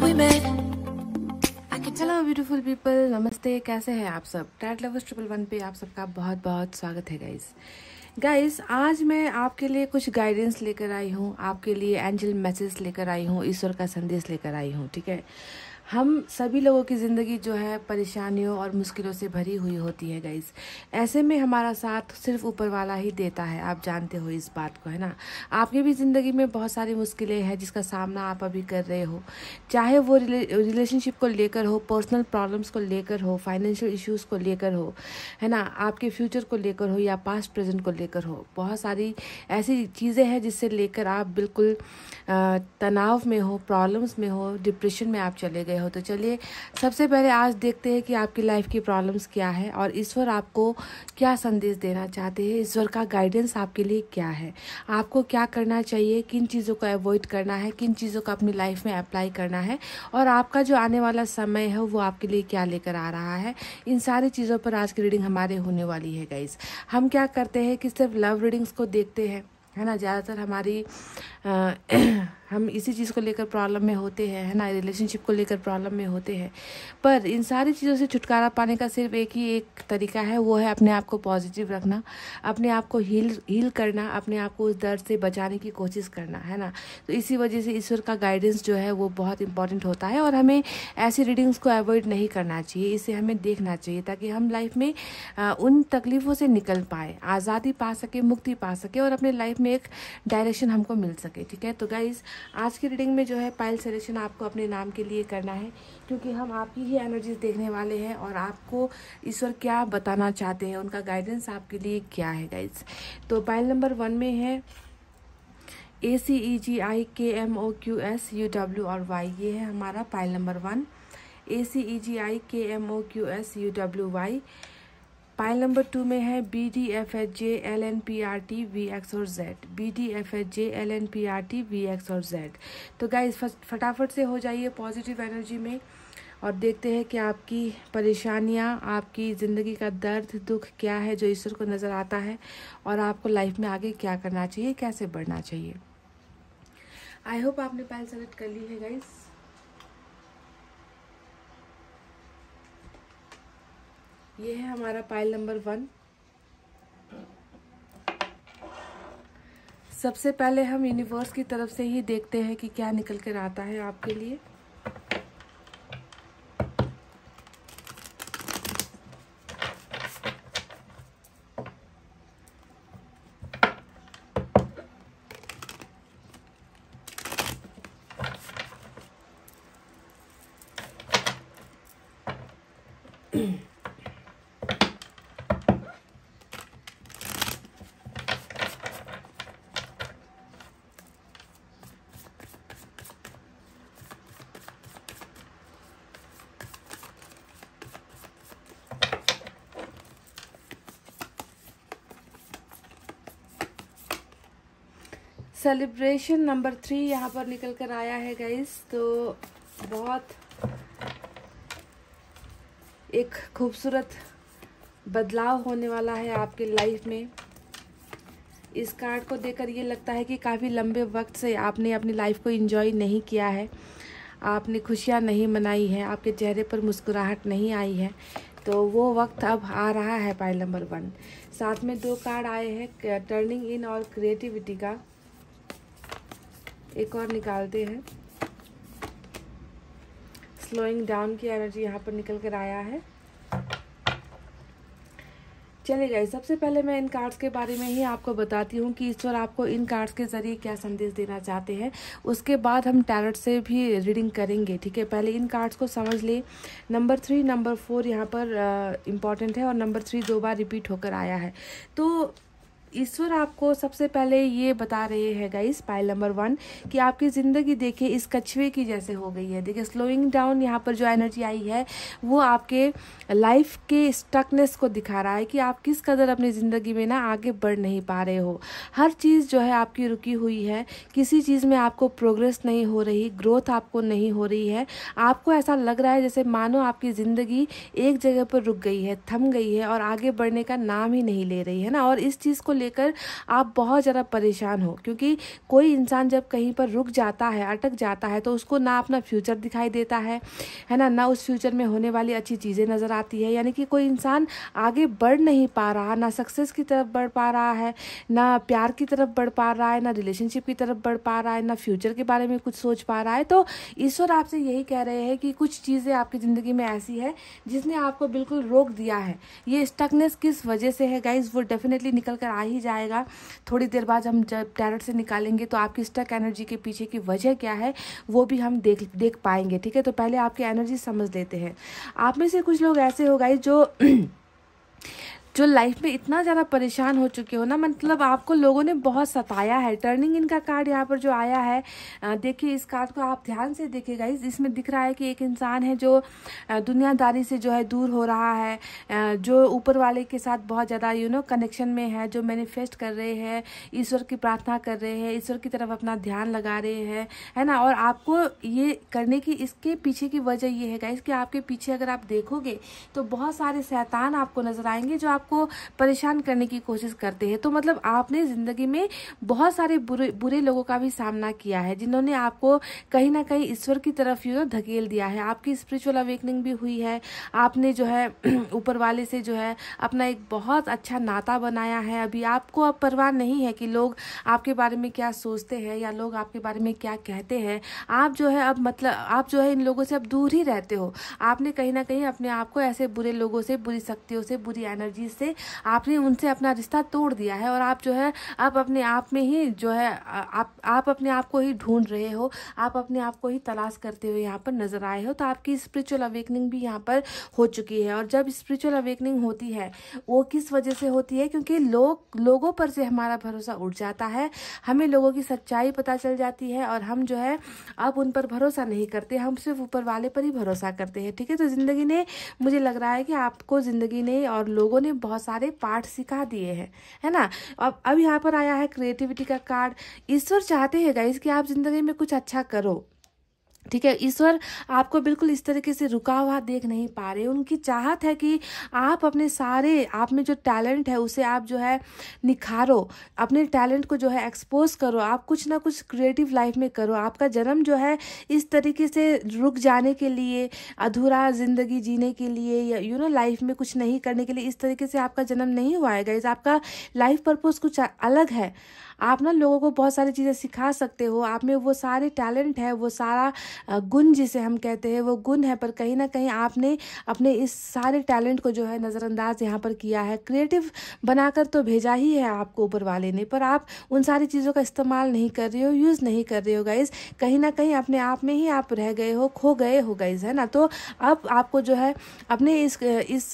remember hello beautiful people नमस्ते कैसे हैं आप सब टैट लवर्स ट्रिपल वन पे आप सबका बहुत बहुत स्वागत है गाइस गाइस आज मैं आपके लिए कुछ गाइडेंस लेकर आई हूँ आपके लिए एंजल मैसेज लेकर आई हूँ ईश्वर का संदेश लेकर आई हूँ ठीक है हम सभी लोगों की ज़िंदगी जो है परेशानियों और मुश्किलों से भरी हुई होती है गाइस ऐसे में हमारा साथ सिर्फ ऊपर वाला ही देता है आप जानते हो इस बात को है ना आपकी भी ज़िंदगी में बहुत सारी मुश्किलें हैं जिसका सामना आप अभी कर रहे हो चाहे वो रिले, रिलेशनशिप को लेकर हो पर्सनल प्रॉब्लम्स को लेकर हो फाइनेंशियल इश्यूज़ को लेकर हो है ना आपके फ्यूचर को लेकर हो या पास्ट प्रेजेंट को लेकर हो बहुत सारी ऐसी चीज़ें हैं जिससे लेकर आप बिल्कुल तनाव में हो प्रॉब्लम्स में हो डिप्रेशन में आप चले गए हो तो चलिए सबसे पहले आज देखते हैं कि आपकी लाइफ की प्रॉब्लम्स क्या है और ईश्वर आपको क्या संदेश देना चाहते हैं ईश्वर का गाइडेंस आपके लिए क्या है आपको क्या करना चाहिए किन चीज़ों को अवॉइड करना है किन चीज़ों को अपनी लाइफ में अप्लाई करना है और आपका जो आने वाला समय है वो आपके लिए क्या लेकर आ रहा है इन सारी चीज़ों पर आज की रीडिंग हमारे होने वाली है गाइज हम क्या करते हैं कि सिर्फ लव रीडिंग्स को देखते हैं है ना ज़्यादातर हमारी हम इसी चीज़ को लेकर प्रॉब्लम में होते हैं है ना रिलेशनशिप को लेकर प्रॉब्लम में होते हैं पर इन सारी चीज़ों से छुटकारा पाने का सिर्फ एक ही एक तरीका है वो है अपने आप को पॉजिटिव रखना अपने आप को हील हील करना अपने आप को उस दर्द से बचाने की कोशिश करना है ना तो इसी वजह से ईश्वर का गाइडेंस जो है वो बहुत इंपॉर्टेंट होता है और हमें ऐसी रीडिंग्स को अवॉइड नहीं करना चाहिए इसे हमें देखना चाहिए ताकि हम लाइफ में उन तकलीफ़ों से निकल पाए आज़ादी पा सके मुक्ति पा सके और अपने लाइफ में एक डायरेक्शन हमको मिल सके गई ठीक है तो गाइज आज की रीडिंग में जो है पाइल सेलेक्शन आपको अपने नाम के लिए करना है क्योंकि हम आपकी ही एनर्जीज देखने वाले हैं और आपको ईश्वर क्या बताना चाहते हैं उनका गाइडेंस आपके लिए क्या है गाइज तो पाइल नंबर वन में है ए C E G I K M O Q S U W और वाई ये है हमारा pile number one A C E G I K M O Q S U W Y pile number two में है B D F H J L N P R T V X और Z B D F H J L N P R T V X और Z तो guys फटाफट से हो जाइए positive energy में और देखते हैं कि आपकी परेशानियाँ आपकी ज़िंदगी का दर्द दुख क्या है जो ईश्वर को नज़र आता है और आपको लाइफ में आगे क्या करना चाहिए कैसे बढ़ना चाहिए आई होप आपने पहल सेलेक्ट कर ली है गाइज़ ये है हमारा पाइल नंबर वन सबसे पहले हम यूनिवर्स की तरफ से ही देखते हैं कि क्या निकल कर आता है आपके लिए सेलिब्रेशन नंबर थ्री यहाँ पर निकल कर आया है गाइस तो बहुत एक खूबसूरत बदलाव होने वाला है आपके लाइफ में इस कार्ड को देखकर ये लगता है कि काफ़ी लंबे वक्त से आपने अपनी लाइफ को इन्जॉय नहीं किया है आपने खुशियाँ नहीं मनाई हैं आपके चेहरे पर मुस्कुराहट नहीं आई है तो वो वक्त अब आ रहा है पाइल नंबर वन साथ में दो कार्ड आए हैं टर्निंग इन और क्रिएटिविटी का एक और निकालते हैं स्लोइंग डाउन की एनर्जी यहाँ पर निकल कर आया है चलिए गए सबसे पहले मैं इन कार्ड्स के बारे में ही आपको बताती हूँ कि ईश्वर आपको इन कार्ड्स के जरिए क्या संदेश देना चाहते हैं उसके बाद हम टैरट से भी रीडिंग करेंगे ठीक है पहले इन कार्ड्स को समझ लें नंबर थ्री नंबर फोर यहाँ पर इम्पॉर्टेंट uh, है और नंबर थ्री दो बार रिपीट होकर आया है तो ईश्वर आपको सबसे पहले ये बता रहे हैं गाइस पाइल नंबर वन कि आपकी ज़िंदगी देखिए इस कछुए की जैसे हो गई है देखिए स्लोइंग डाउन यहाँ पर जो एनर्जी आई है वो आपके लाइफ के स्टकनेस को दिखा रहा है कि आप किस कदर अपनी ज़िंदगी में ना आगे बढ़ नहीं पा रहे हो हर चीज़ जो है आपकी रुकी हुई है किसी चीज़ में आपको प्रोग्रेस नहीं हो रही ग्रोथ आपको नहीं हो रही है आपको ऐसा लग रहा है जैसे मानो आपकी ज़िंदगी एक जगह पर रुक गई है थम गई है और आगे बढ़ने का नाम ही नहीं ले रही है ना और इस चीज़ को लेकर आप बहुत ज़्यादा परेशान हो क्योंकि कोई इंसान जब कहीं पर रुक जाता है अटक जाता है तो उसको ना अपना फ्यूचर दिखाई देता है है ना ना उस फ्यूचर में होने वाली अच्छी चीज़ें नज़र आती है यानी कि कोई इंसान आगे बढ़ नहीं पा रहा ना सक्सेस की तरफ बढ़ पा रहा है ना प्यार की तरफ बढ़ पा रहा है ना रिलेशनशिप की तरफ बढ़ पा रहा है ना फ्यूचर के बारे में कुछ सोच पा रहा है तो ईश्वर आपसे यही कह रहे हैं कि कुछ चीज़ें आपकी ज़िंदगी में ऐसी है जिसने आपको बिल्कुल रोक दिया है ये स्टकनेस किस वजह से है गाइज वो डेफिनेटली निकल कर आ ही जाएगा थोड़ी देर बाद हम जब टैरट से निकालेंगे तो आपकी स्टक एनर्जी के पीछे की वजह क्या है वो भी हम देख देख पाएंगे ठीक है तो पहले आपकी एनर्जी समझ लेते हैं आप में से कुछ लोग ऐसे हो गए जो जो लाइफ में इतना ज़्यादा परेशान हो चुके हो ना मतलब आपको लोगों ने बहुत सताया है टर्निंग इनका कार्ड यहाँ पर जो आया है देखिए इस कार्ड को आप ध्यान से देखिएगा इस इसमें दिख रहा है कि एक इंसान है जो दुनियादारी से जो है दूर हो रहा है जो ऊपर वाले के साथ बहुत ज़्यादा यू नो कनेक्शन में है जो मैनिफेस्ट कर रहे हैं ईश्वर की प्रार्थना कर रहे हैं ईश्वर की तरफ अपना ध्यान लगा रहे हैं है ना और आपको ये करने की इसके पीछे की वजह ये है गाइस कि आपके पीछे अगर आप देखोगे तो बहुत सारे शैतान आपको नज़र आएंगे जो आप आपको परेशान करने की कोशिश करते हैं तो मतलब आपने ज़िंदगी में बहुत सारे बुरे बुरे लोगों का भी सामना किया है जिन्होंने आपको कहीं ना कहीं ईश्वर की तरफ यू धकेल दिया है आपकी स्पिरिचुअल अवेकनिंग भी हुई है आपने जो है ऊपर वाले से जो है अपना एक बहुत अच्छा नाता बनाया है अभी आपको अब परवाह नहीं है कि लोग आपके बारे में क्या सोचते हैं या लोग आपके बारे में क्या कहते हैं आप जो है अब मतलब आप जो है इन लोगों से अब दूर ही रहते हो आपने कहीं ना कहीं अपने आप को ऐसे बुरे लोगों से बुरी शक्तियों से बुरी एनर्जी जिससे आपने उनसे अपना रिश्ता तोड़ दिया है और आप जो है आप अपने आप में ही जो है आप आप अपने आप को ही ढूंढ रहे हो आप अपने आप को ही तलाश करते हुए यहाँ पर नजर आए हो तो आपकी स्पिरिचुअल अवेकनिंग भी यहाँ पर हो चुकी है और जब स्पिरिचुअल अवेकनिंग होती है वो किस वजह से होती है क्योंकि लोग लोगों पर से हमारा भरोसा उठ जाता है हमें लोगों की सच्चाई पता चल जाती है और हम जो है अब उन पर भरोसा नहीं करते हम सिर्फ ऊपर वाले पर ही भरोसा करते हैं ठीक है तो ज़िंदगी ने मुझे लग रहा है कि आपको ज़िंदगी ने और लोगों ने बहुत सारे पाठ सिखा दिए हैं है ना अब अब यहाँ पर आया है क्रिएटिविटी का कार्ड ईश्वर चाहते हैं गाइस कि आप जिंदगी में कुछ अच्छा करो ठीक है ईश्वर आपको बिल्कुल इस तरीके से रुका हुआ देख नहीं पा रहे उनकी चाहत है कि आप अपने सारे आप में जो टैलेंट है उसे आप जो है निखारो अपने टैलेंट को जो है एक्सपोज करो आप कुछ ना कुछ क्रिएटिव लाइफ में करो आपका जन्म जो है इस तरीके से रुक जाने के लिए अधूरा ज़िंदगी जीने के लिए या यू नो लाइफ में कुछ नहीं करने के लिए इस तरीके से आपका जन्म नहीं हुआ है गाइज आपका लाइफ पर्पज़ कुछ अलग है आप ना लोगों को बहुत सारी चीज़ें सिखा सकते हो आप में वो सारे टैलेंट है वो सारा गुण जिसे हम कहते हैं वो गुण है पर कहीं ना कहीं आपने अपने इस सारे टैलेंट को जो है नज़रअंदाज यहाँ पर किया है क्रिएटिव बनाकर तो भेजा ही है आपको ऊपर वाले ने पर आप उन सारी चीज़ों का इस्तेमाल नहीं कर रहे हो यूज़ नहीं कर रहे हो गाइज कहीं ना कहीं अपने आप में ही आप रह गए हो खो गए हो गाइज है ना तो अब आपको जो है अपने इस इस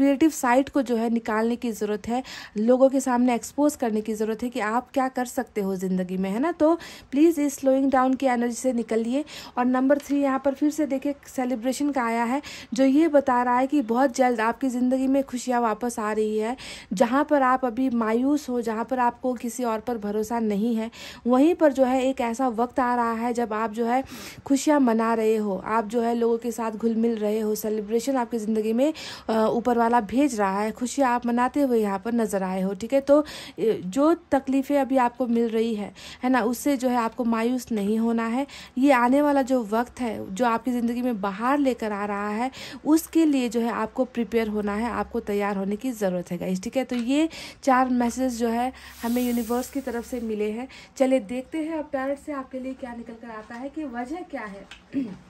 क्रिएटिव साइट को जो है निकालने की ज़रूरत है लोगों के सामने एक्सपोज करने की ज़रूरत है कि आप क्या कर सकते हो ज़िंदगी में है ना तो प्लीज़ इस स्लोइंग डाउन की एनर्जी से निकलिए और नंबर थ्री यहाँ पर फिर से देखिए सेलिब्रेशन का आया है जो ये बता रहा है कि बहुत जल्द आपकी ज़िंदगी में खुशियाँ वापस आ रही है जहाँ पर आप अभी मायूस हो जहाँ पर आपको किसी और पर भरोसा नहीं है वहीं पर जो है एक ऐसा वक्त आ रहा है जब आप जो है खुशियाँ मना रहे हो आप जो है लोगों के साथ घुल मिल रहे हो सेलिब्रेशन आपकी ज़िंदगी में ऊपर वाला वाला भेज रहा है खुशी आप मनाते हुए यहाँ पर नज़र आए हो ठीक है तो जो तकलीफ़ें अभी आपको मिल रही है है ना उससे जो है आपको मायूस नहीं होना है ये आने वाला जो वक्त है जो आपकी ज़िंदगी में बाहर लेकर आ रहा है उसके लिए जो है आपको प्रिपेयर होना है आपको तैयार होने की ज़रूरत है गाइस ठीक है तो ये चार मैसेज जो है हमें यूनिवर्स की तरफ से मिले हैं चलिए देखते हैं अब पैरट से आपके लिए क्या निकल कर आता है कि वजह क्या है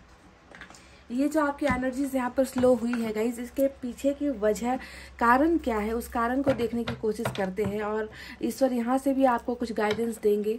ये जो आपकी एनर्जीज यहाँ पर स्लो हुई है गाइज इसके पीछे की वजह कारण क्या है उस कारण को देखने की कोशिश करते हैं और ईश्वर यहाँ से भी आपको कुछ गाइडेंस देंगे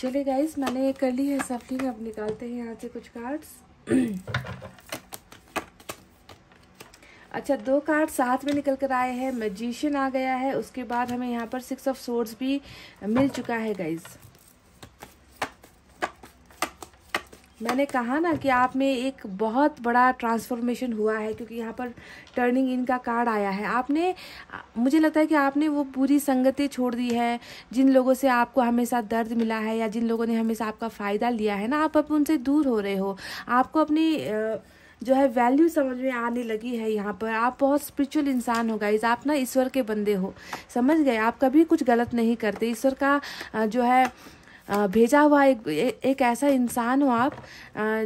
चलिए गाइस मैंने ये कर ली है सफलिंग अब निकालते हैं यहाँ से कुछ कार्ड्स अच्छा दो कार्ड साथ में निकल कर आए हैं मैजिशियन आ गया है उसके बाद हमें यहाँ पर सिक्स ऑफ सोर्ड्स भी मिल चुका है गाइज़ मैंने कहा ना कि आप में एक बहुत बड़ा ट्रांसफॉर्मेशन हुआ है क्योंकि यहाँ पर टर्निंग इन का कार्ड आया है आपने मुझे लगता है कि आपने वो पूरी संगतें छोड़ दी है जिन लोगों से आपको हमेशा दर्द मिला है या जिन लोगों ने हमेशा आपका फ़ायदा लिया है ना आप अब उनसे दूर हो रहे हो आपको अपनी आ, जो है वैल्यू समझ में आने लगी है यहाँ पर आप बहुत स्पिरिचुअल इंसान हो गाइज आप ना ईश्वर के बंदे हो समझ गए आप कभी कुछ गलत नहीं करते ईश्वर का जो है भेजा हुआ एक एक ऐसा इंसान हो आप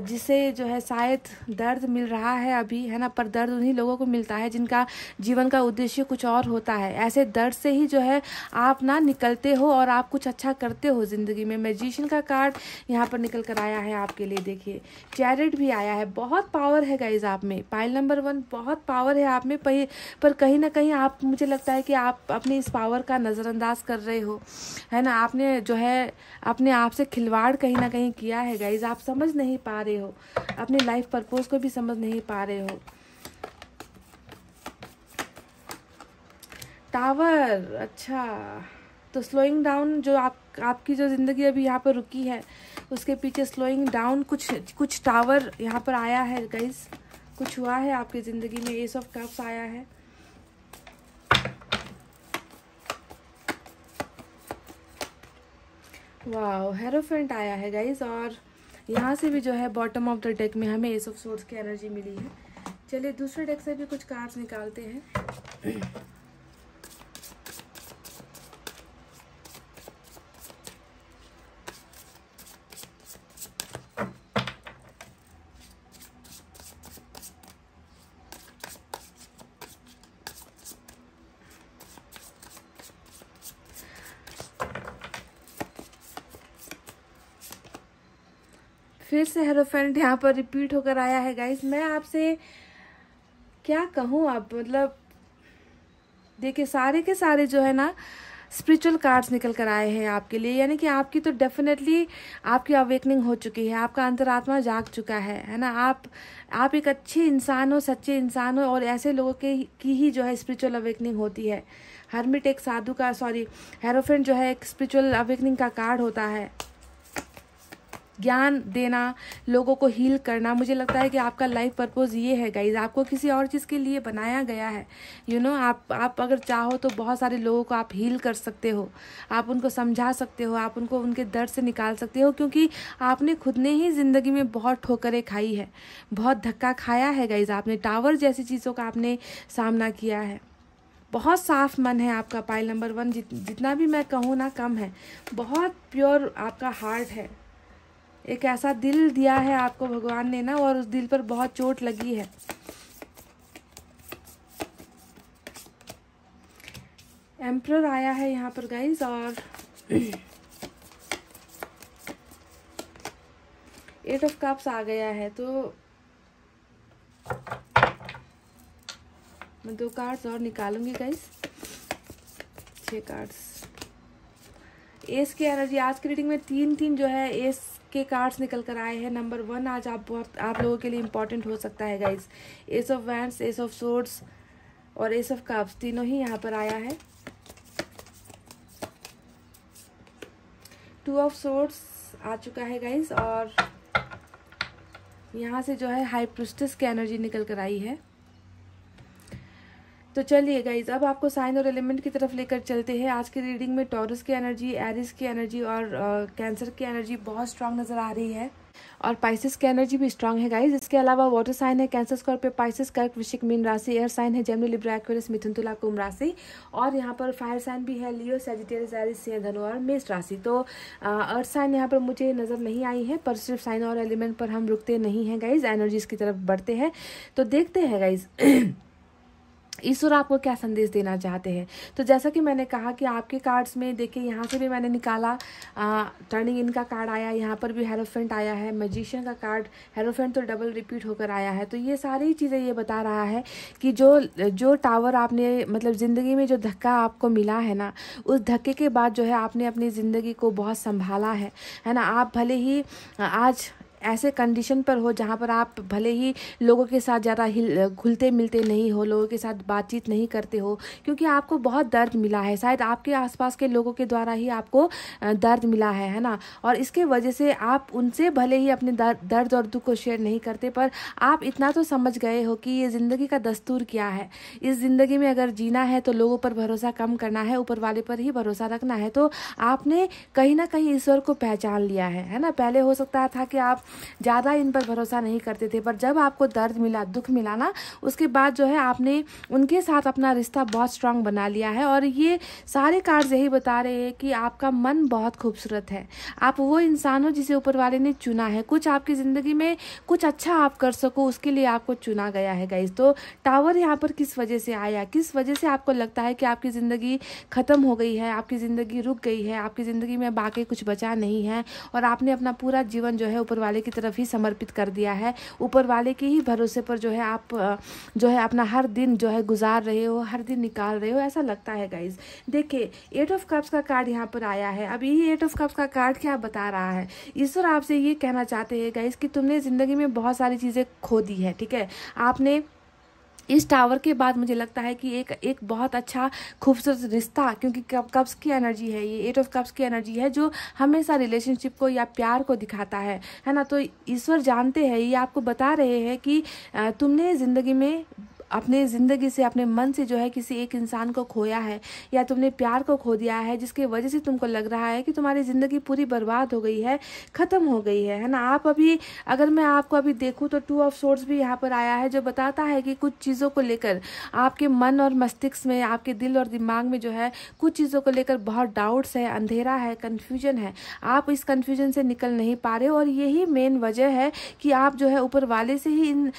जिसे जो है शायद दर्द मिल रहा है अभी है ना पर दर्द उन्हीं लोगों को मिलता है जिनका जीवन का उद्देश्य कुछ और होता है ऐसे दर्द से ही जो है आप ना निकलते हो और आप कुछ अच्छा करते हो ज़िंदगी में मेजिशियन का कार्ड यहाँ पर निकल कर आया है आपके लिए देखिए चैरिट भी आया है बहुत पावर है गाइज आप में पाइल नंबर वन बहुत पावर है आप में पर, पर कहीं ना कहीं आप मुझे लगता है कि आप अपने इस पावर का नज़रअंदाज कर रहे हो है ना आपने जो है अपने आप से खिलवाड़ कहीं ना कहीं किया है गाइज आप समझ नहीं पा रहे हो अपने लाइफ पर्पज़ को भी समझ नहीं पा रहे हो टावर अच्छा तो स्लोइंग डाउन जो आप आपकी जो ज़िंदगी अभी यहाँ पर रुकी है उसके पीछे स्लोइंग डाउन कुछ कुछ टावर यहाँ पर आया है गाइज कुछ हुआ है आपकी ज़िंदगी में ये सब कप्स आया है वाह फ्रंट आया है गाइज और यहाँ से भी जो है बॉटम ऑफ द डेक में हमें एस ऑफ सोर्स की एनर्जी मिली है चलिए दूसरे डेक से भी कुछ कार्ड्स निकालते हैं फिर से हेलो फ्रेंड यहाँ पर रिपीट होकर आया है गाइस मैं आपसे क्या कहूँ आप मतलब देखिए सारे के सारे जो है ना स्पिरिचुअल कार्ड्स निकल कर आए हैं आपके लिए यानी कि आपकी तो डेफिनेटली आपकी अवेकनिंग हो चुकी है आपका अंतरात्मा जाग चुका है है ना आप आप एक अच्छे इंसान हो सच्चे इंसान हो और ऐसे लोगों के की ही जो है स्पिरिचुअल अवेकनिंग होती है हर्मिट एक साधु का सॉरी हेरोफेंट जो है एक स्पिरिचुअल अवेकनिंग का कार्ड होता है ज्ञान देना लोगों को हील करना मुझे लगता है कि आपका लाइफ पर्पज़ ये है गाइज आपको किसी और चीज़ के लिए बनाया गया है यू you नो know, आप आप अगर चाहो तो बहुत सारे लोगों को आप हील कर सकते हो आप उनको समझा सकते हो आप उनको उनके दर्द से निकाल सकते हो क्योंकि आपने खुद ने ही ज़िंदगी में बहुत ठोकरें खाई है बहुत धक्का खाया है गाइज आपने टावर जैसी चीज़ों का आपने सामना किया है बहुत साफ मन है आपका पाइल नंबर वन जित, जितना भी मैं कहूँ ना कम है बहुत प्योर आपका हार्ट है एक ऐसा दिल दिया है आपको भगवान ने ना और उस दिल पर बहुत चोट लगी है एम्प्रर आया है यहाँ पर गाइज और एट ऑफ कप्स आ गया है तो मैं दो कार्ड्स और निकालूंगी गाइज छ कार्ड्स एस की एनर्जी आज की रीडिंग में तीन तीन जो है एस के कार्ड्स निकल कर आए हैं नंबर वन आज आप बहुत आप लोगों के लिए इंपॉर्टेंट हो सकता है guys ace of wands ace of swords और एस ऑफ कप्स तीनों ही यहाँ पर आया है टू ऑफ सोर्ड्स आ चुका है गाइज और यहाँ से जो है हाई प्रोस्टिस की एनर्जी निकल कर आई है तो चलिए गाइज अब आपको साइन और एलिमेंट की तरफ लेकर चलते हैं आज की रीडिंग में टॉरस की एनर्जी एरिस की एनर्जी और कैंसर की एनर्जी बहुत स्ट्रांग नज़र आ रही है और पाइसिस की एनर्जी भी स्ट्रांग है गाइज इसके अलावा वाटर साइन है कैंसर स्कॉर्पियो पाइसिस कर्क वृशिक मीन राशि एयर साइन है जेमनी लिब्रा एक्वेरियस मिथुन तुला कुंभ राशि और यहाँ पर फायर साइन भी है लियो सेजिटेरियस एरिस सिंह धनु और मेष राशि तो अर्थ साइन यहाँ पर मुझे नज़र नहीं आई है पर सिर्फ साइन और एलिमेंट पर हम रुकते नहीं हैं गाइज एनर्जीज की तरफ बढ़ते हैं तो देखते हैं गाइज ईश्वर आपको क्या संदेश देना चाहते हैं तो जैसा कि मैंने कहा कि आपके कार्ड्स में देखिए यहाँ से भी मैंने निकाला टर्निंग इन का कार्ड आया यहाँ पर भी हेरोफेंट आया है मजिशियन का कार्ड हेरोफेंट तो डबल रिपीट होकर आया है तो ये सारी चीज़ें ये बता रहा है कि जो जो टावर आपने मतलब ज़िंदगी में जो धक्का आपको मिला है ना उस धक्के के बाद जो है आपने अपनी ज़िंदगी को बहुत संभाला है है ना आप भले ही आज ऐसे कंडीशन पर हो जहाँ पर आप भले ही लोगों के साथ ज़्यादा हिल घुलते मिलते नहीं हो लोगों के साथ बातचीत नहीं करते हो क्योंकि आपको बहुत दर्द मिला है शायद आपके आसपास के लोगों के द्वारा ही आपको दर्द मिला है है ना और इसके वजह से आप उनसे भले ही अपने दर्द और दुख को शेयर नहीं करते पर आप इतना तो समझ गए हो कि ये ज़िंदगी का दस्तूर क्या है इस ज़िंदगी में अगर जीना है तो लोगों पर भरोसा कम करना है ऊपर वाले पर ही भरोसा रखना है तो आपने कहीं ना कहीं ईश्वर को पहचान लिया है है ना पहले हो सकता था कि आप ज़्यादा इन पर भरोसा नहीं करते थे पर जब आपको दर्द मिला दुख मिला ना उसके बाद जो है आपने उनके साथ अपना रिश्ता बहुत स्ट्रांग बना लिया है और ये सारे कार्ड यही बता रहे हैं कि आपका मन बहुत खूबसूरत है आप वो इंसान हो जिसे ऊपर वाले ने चुना है कुछ आपकी ज़िंदगी में कुछ अच्छा आप कर सको उसके लिए आपको चुना गया है गाइज तो टावर यहाँ पर किस वजह से आया किस वजह से आपको लगता है कि आपकी ज़िंदगी ख़त्म हो गई है आपकी ज़िंदगी रुक गई है आपकी ज़िंदगी में बाकी कुछ बचा नहीं है और आपने अपना पूरा जीवन जो है ऊपर वाले की तरफ ही समर्पित कर दिया है ऊपर वाले के ही भरोसे पर जो है आप जो है अपना हर दिन जो है गुजार रहे हो हर दिन निकाल रहे हो ऐसा लगता है गाइज देखिए एट ऑफ कप्स का कार्ड यहाँ पर आया है अब यही एट ऑफ कप्स का कार्ड क्या बता रहा है ईश्वर आपसे ये कहना चाहते हैं गाइज कि तुमने ज़िंदगी में बहुत सारी चीज़ें खो दी है ठीक है आपने इस टावर के बाद मुझे लगता है कि एक एक बहुत अच्छा खूबसूरत रिश्ता क्योंकि कप्स की एनर्जी है ये एट ऑफ कप्स की एनर्जी है जो हमेशा रिलेशनशिप को या प्यार को दिखाता है है ना तो ईश्वर जानते हैं ये आपको बता रहे हैं कि तुमने ज़िंदगी में अपने ज़िंदगी से अपने मन से जो है किसी एक इंसान को खोया है या तुमने प्यार को खो दिया है जिसकी वजह से तुमको लग रहा है कि तुम्हारी ज़िंदगी पूरी बर्बाद हो गई है ख़त्म हो गई है है ना आप अभी अगर मैं आपको अभी देखूँ तो टू ऑफ सोर्स भी यहाँ पर आया है जो बताता है कि कुछ चीज़ों को लेकर आपके मन और मस्तिष्क में आपके दिल और दिमाग में जो है कुछ चीज़ों को लेकर बहुत डाउट्स है अंधेरा है कन्फ्यूजन है आप इस कन्फ्यूजन से निकल नहीं पा रहे और यही मेन वजह है कि आप जो है ऊपर वाले से ही इन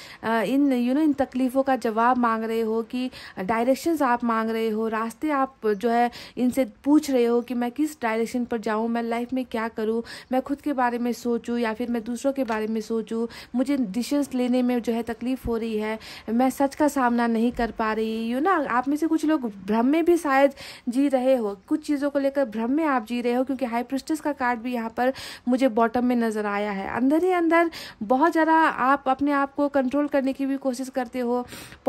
इन यू नो इन तकलीफ़ों का जवाब जवाब मांग रहे हो कि डायरेक्शंस आप मांग रहे हो रास्ते आप जो है इनसे पूछ रहे हो कि मैं किस डायरेक्शन पर जाऊँ मैं लाइफ में क्या करूँ मैं खुद के बारे में सोचूँ या फिर मैं दूसरों के बारे में सोचूँ मुझे डिसीजंस लेने में जो है तकलीफ़ हो रही है मैं सच का सामना नहीं कर पा रही यू ना आप में से कुछ लोग भ्रम में भी शायद जी रहे हो कुछ चीज़ों को लेकर भ्रम में आप जी रहे हो क्योंकि हाई प्रिस्टस का कार्ड भी यहाँ पर मुझे बॉटम में नज़र आया है अंदर ही अंदर बहुत ज़्यादा आप अपने आप को कंट्रोल करने की भी कोशिश करते हो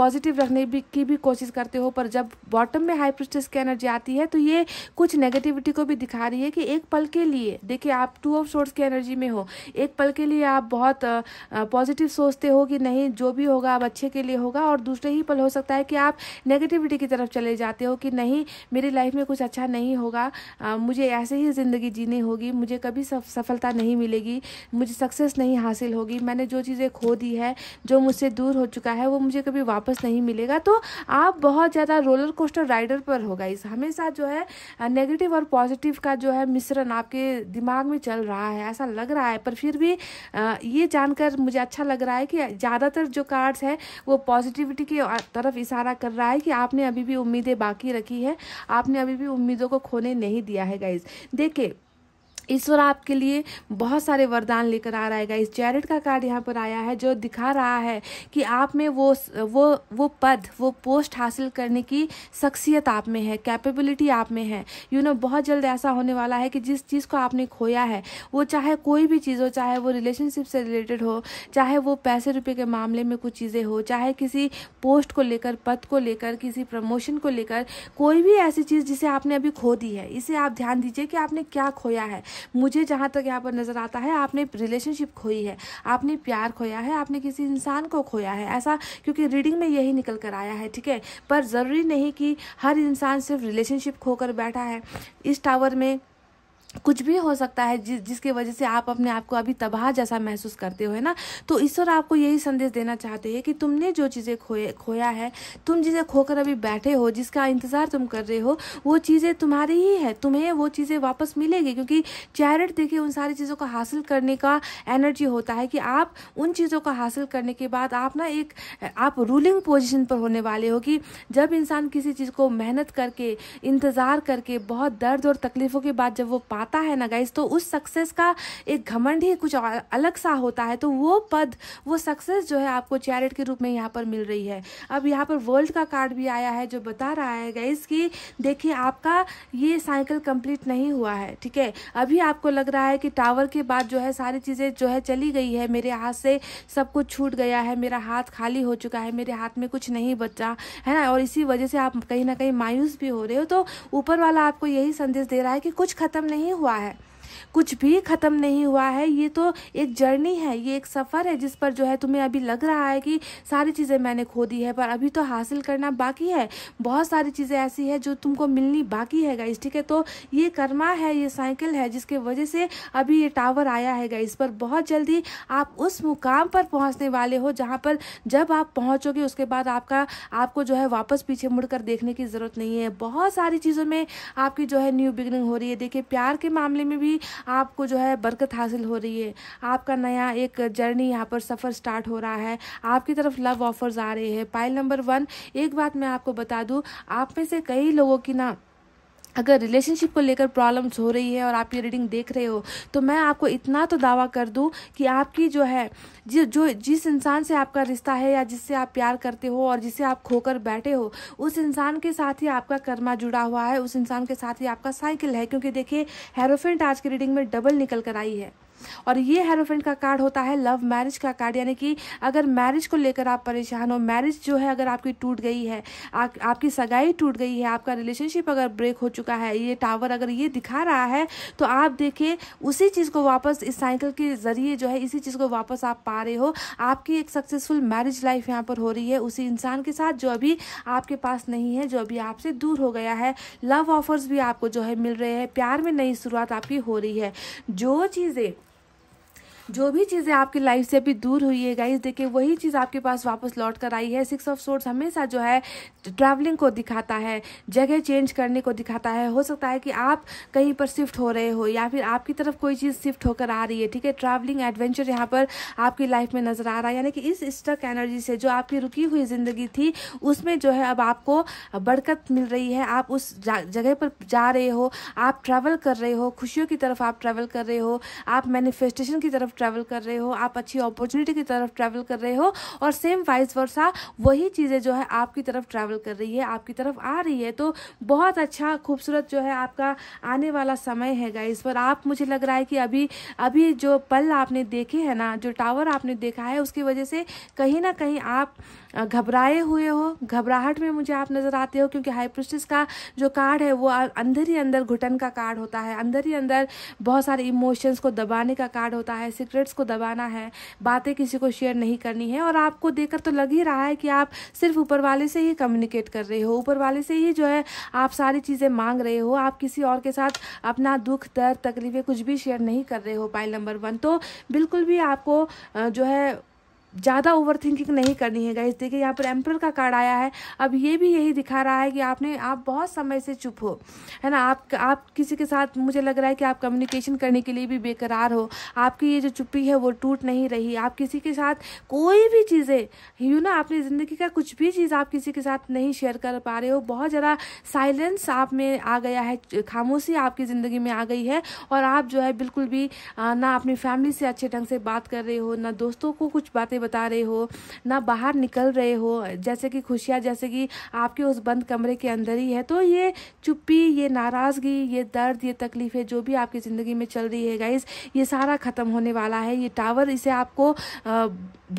पॉजिटिव रखने भी की भी कोशिश करते हो पर जब बॉटम में हाई प्रिस्टेस की एनर्जी आती है तो ये कुछ नेगेटिविटी को भी दिखा रही है कि एक पल के लिए देखिए आप टू ऑफ सोर्स की एनर्जी में हो एक पल के लिए आप बहुत पॉजिटिव सोचते हो कि नहीं जो भी होगा अब अच्छे के लिए होगा और दूसरे ही पल हो सकता है कि आप नेगेटिविटी की तरफ चले जाते हो कि नहीं मेरी लाइफ में कुछ अच्छा नहीं होगा आ, मुझे ऐसे ही ज़िंदगी जीनी होगी मुझे कभी सफलता नहीं मिलेगी मुझे सक्सेस नहीं हासिल होगी मैंने जो चीज़ें खो दी है जो मुझसे दूर हो चुका है वो मुझे कभी वापस वापस नहीं मिलेगा तो आप बहुत ज़्यादा रोलर कोस्टर राइडर पर हो इस हमेशा जो है नेगेटिव और पॉजिटिव का जो है मिश्रण आपके दिमाग में चल रहा है ऐसा लग रहा है पर फिर भी ये जानकर मुझे अच्छा लग रहा है कि ज़्यादातर जो कार्ड्स है वो पॉजिटिविटी की तरफ इशारा कर रहा है कि आपने अभी भी उम्मीदें बाकी रखी है आपने अभी भी उम्मीदों को खोने नहीं दिया है गाइज देखिए ईश्वर आपके लिए बहुत सारे वरदान लेकर आ रहा है इस चैरिट का कार्ड यहाँ पर आया है जो दिखा रहा है कि आप में वो वो वो पद वो पोस्ट हासिल करने की शख्सियत आप में है कैपेबिलिटी आप में है यू you नो know, बहुत जल्द ऐसा होने वाला है कि जिस चीज़ को आपने खोया है वो चाहे कोई भी चीज़ हो चाहे वो रिलेशनशिप से रिलेटेड हो चाहे वो पैसे रुपये के मामले में कुछ चीज़ें हो चाहे किसी पोस्ट को लेकर पद को लेकर किसी प्रमोशन को लेकर कोई भी ऐसी चीज़ जिसे आपने अभी खो दी है इसे आप ध्यान दीजिए कि आपने क्या खोया है मुझे जहाँ तक यहाँ पर नज़र आता है आपने रिलेशनशिप खोई है आपने प्यार खोया है आपने किसी इंसान को खोया है ऐसा क्योंकि रीडिंग में यही निकल कर आया है ठीक है पर ज़रूरी नहीं कि हर इंसान सिर्फ रिलेशनशिप खोकर बैठा है इस टावर में कुछ भी हो सकता है जिस जिसके वजह से आप अपने आप को अभी तबाह जैसा महसूस करते हो है ना तो ईश्वर आपको यही संदेश देना चाहते हैं कि तुमने जो चीज़ें खोए खोया है तुम जिसे खोकर अभी बैठे हो जिसका इंतज़ार तुम कर रहे हो वो चीज़ें तुम्हारी ही है तुम्हें वो चीज़ें वापस मिलेगी क्योंकि चैरिट देखिए उन सारी चीज़ों को हासिल करने का एनर्जी होता है कि आप उन चीज़ों को हासिल करने के बाद आप ना एक आप रूलिंग पोजिशन पर होने वाले हो कि जब इंसान किसी चीज़ को मेहनत करके इंतज़ार करके बहुत दर्द और तकलीफ़ों के बाद जब वो पाता है ना गाइज तो उस सक्सेस का एक घमंड ही कुछ अलग सा होता है तो वो पद वो सक्सेस जो है आपको चैरिट के रूप में यहाँ पर मिल रही है अब यहाँ पर वर्ल्ड का कार्ड भी आया है जो बता रहा है गाइज कि देखिए आपका ये साइकिल कंप्लीट नहीं हुआ है ठीक है अभी आपको लग रहा है कि टावर के बाद जो है सारी चीज़ें जो है चली गई है मेरे हाथ से सब कुछ छूट गया है मेरा हाथ खाली हो चुका है मेरे हाथ में कुछ नहीं बचा है ना और इसी वजह से आप कहीं ना कहीं मायूस भी हो रहे हो तो ऊपर वाला आपको यही संदेश दे रहा है कि कुछ खत्म नहीं नहीं हुआ है कुछ भी ख़त्म नहीं हुआ है ये तो एक जर्नी है ये एक सफ़र है जिस पर जो है तुम्हें अभी लग रहा है कि सारी चीज़ें मैंने खो दी है पर अभी तो हासिल करना बाकी है बहुत सारी चीज़ें ऐसी है जो तुमको मिलनी बाकी है गाइस ठीक है तो ये कर्मा है ये साइकिल है जिसके वजह से अभी ये टावर आया है गाइस पर बहुत जल्दी आप उस मुकाम पर पहुंचने वाले हो जहां पर जब आप पहुंचोगे उसके बाद आपका आपको जो है वापस पीछे मुड़कर देखने की ज़रूरत नहीं है बहुत सारी चीज़ों में आपकी जो है न्यू बिगनिंग हो रही है देखिए प्यार के मामले में भी आपको जो है बरकत हासिल हो रही है आपका नया एक जर्नी यहाँ पर सफ़र स्टार्ट हो रहा है आपकी तरफ लव ऑफर्स आ रहे हैं पाइल नंबर वन एक बात मैं आपको बता दूँ आप में से कई लोगों की ना अगर रिलेशनशिप को लेकर प्रॉब्लम्स हो रही है और आप ये रीडिंग देख रहे हो तो मैं आपको इतना तो दावा कर दूँ कि आपकी जो है जि, जो जिस इंसान से आपका रिश्ता है या जिससे आप प्यार करते हो और जिसे आप खोकर बैठे हो उस इंसान के साथ ही आपका कर्मा जुड़ा हुआ है उस इंसान के साथ ही आपका साइकिल है क्योंकि देखिए हेरोफेंट आज की रीडिंग में डबल निकल कर आई है और ये हेरोफ्रेंड का कार्ड होता है लव मैरिज का कार्ड यानी कि अगर मैरिज को लेकर आप परेशान हो मैरिज जो है अगर आपकी टूट गई है आ, आपकी सगाई टूट गई है आपका रिलेशनशिप अगर ब्रेक हो चुका है ये टावर अगर ये दिखा रहा है तो आप देखिए उसी चीज़ को वापस इस साइकिल के ज़रिए जो है इसी चीज़ को वापस आप पा रहे हो आपकी एक सक्सेसफुल मैरिज लाइफ यहाँ पर हो रही है उसी इंसान के साथ जो अभी आपके पास नहीं है जो अभी आपसे दूर हो गया है लव ऑफर्स भी आपको जो है मिल रहे हैं प्यार में नई शुरुआत आपकी हो रही है जो चीज़ें जो भी चीज़ें आपकी लाइफ से अभी दूर हुई है गाइज देखिए वही चीज़ आपके पास वापस लौट कर आई है सिक्स ऑफ सोर्स हमेशा जो है ट्रैवलिंग को दिखाता है जगह चेंज करने को दिखाता है हो सकता है कि आप कहीं पर शिफ्ट हो रहे हो या फिर आपकी तरफ कोई चीज़ शिफ्ट होकर आ रही है ठीक है ट्रैवलिंग एडवेंचर यहाँ पर आपकी लाइफ में नज़र आ रहा है यानी कि इस स्टक एनर्जी से जो आपकी रुकी हुई ज़िंदगी थी उसमें जो है अब आपको बरकत मिल रही है आप उस जगह पर जा रहे हो आप ट्रैवल कर रहे हो खुशियों की तरफ आप ट्रैवल कर रहे हो आप मैनिफेस्टेशन की तरफ ट्रैवल कर रहे हो आप अच्छी अपॉर्चुनिटी की तरफ ट्रैवल कर रहे हो और सेम वाइस वर्षा वही चीज़ें जो है आपकी तरफ ट्रैवल कर रही है आपकी तरफ आ रही है तो बहुत अच्छा खूबसूरत जो है आपका आने वाला समय है गाइस पर आप मुझे लग रहा है कि अभी अभी जो पल आपने देखे है ना जो टावर आपने देखा है उसकी वजह से कहीं ना कहीं आप घबराए हुए हो घबराहट में मुझे आप नज़र आते हो क्योंकि हाइप्रिस्टिस का जो कार्ड है वो अंदर ही अंदर घुटन का कार्ड होता है अंदर ही अंदर बहुत सारे इमोशंस को दबाने का कार्ड होता है सीक्रेट्स को दबाना है बातें किसी को शेयर नहीं करनी है और आपको देखकर तो लग ही रहा है कि आप सिर्फ ऊपर वाले से ही कम्युनिकेट कर रहे हो ऊपर वाले से ही जो है आप सारी चीज़ें मांग रहे हो आप किसी और के साथ अपना दुख दर्द तकलीफें कुछ भी शेयर नहीं कर रहे हो पाइल नंबर वन तो बिल्कुल भी आपको जो है ज़्यादा ओवर थिंकिंग नहीं करनी है गाइज देखिए यहाँ पर एम्पर का कार्ड आया है अब ये भी यही दिखा रहा है कि आपने आप बहुत समय से चुप हो है ना आप आप किसी के साथ मुझे लग रहा है कि आप कम्युनिकेशन करने के लिए भी बेकरार हो आपकी ये जो चुप्पी है वो टूट नहीं रही आप किसी के साथ कोई भी चीज़ें यू ना अपनी ज़िंदगी का कुछ भी चीज़ आप किसी के साथ नहीं शेयर कर पा रहे हो बहुत ज़्यादा साइलेंस आप में आ गया है खामोशी आपकी ज़िंदगी में आ गई है और आप जो है बिल्कुल भी ना अपनी फैमिली से अच्छे ढंग से बात कर रहे हो ना दोस्तों को कुछ बातें बता रहे हो ना बाहर निकल रहे हो जैसे कि खुशियाँ जैसे कि आपके उस बंद कमरे के अंदर ही है तो ये चुप्पी ये नाराज़गी ये दर्द ये तकलीफ़ें जो भी आपकी ज़िंदगी में चल रही है गाइज ये सारा ख़त्म होने वाला है ये टावर इसे आपको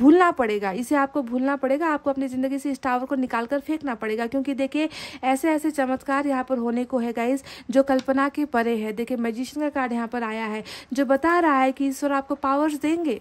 भूलना पड़ेगा इसे आपको भूलना पड़ेगा आपको अपनी ज़िंदगी से इस टावर को निकाल कर फेंकना पड़ेगा क्योंकि देखिए ऐसे ऐसे चमत्कार यहाँ पर होने को है गाइज जो कल्पना के परे है देखिए मैजिशियन का कार्ड यहाँ पर आया है जो बता रहा है कि ईश्वर आपको पावर्स देंगे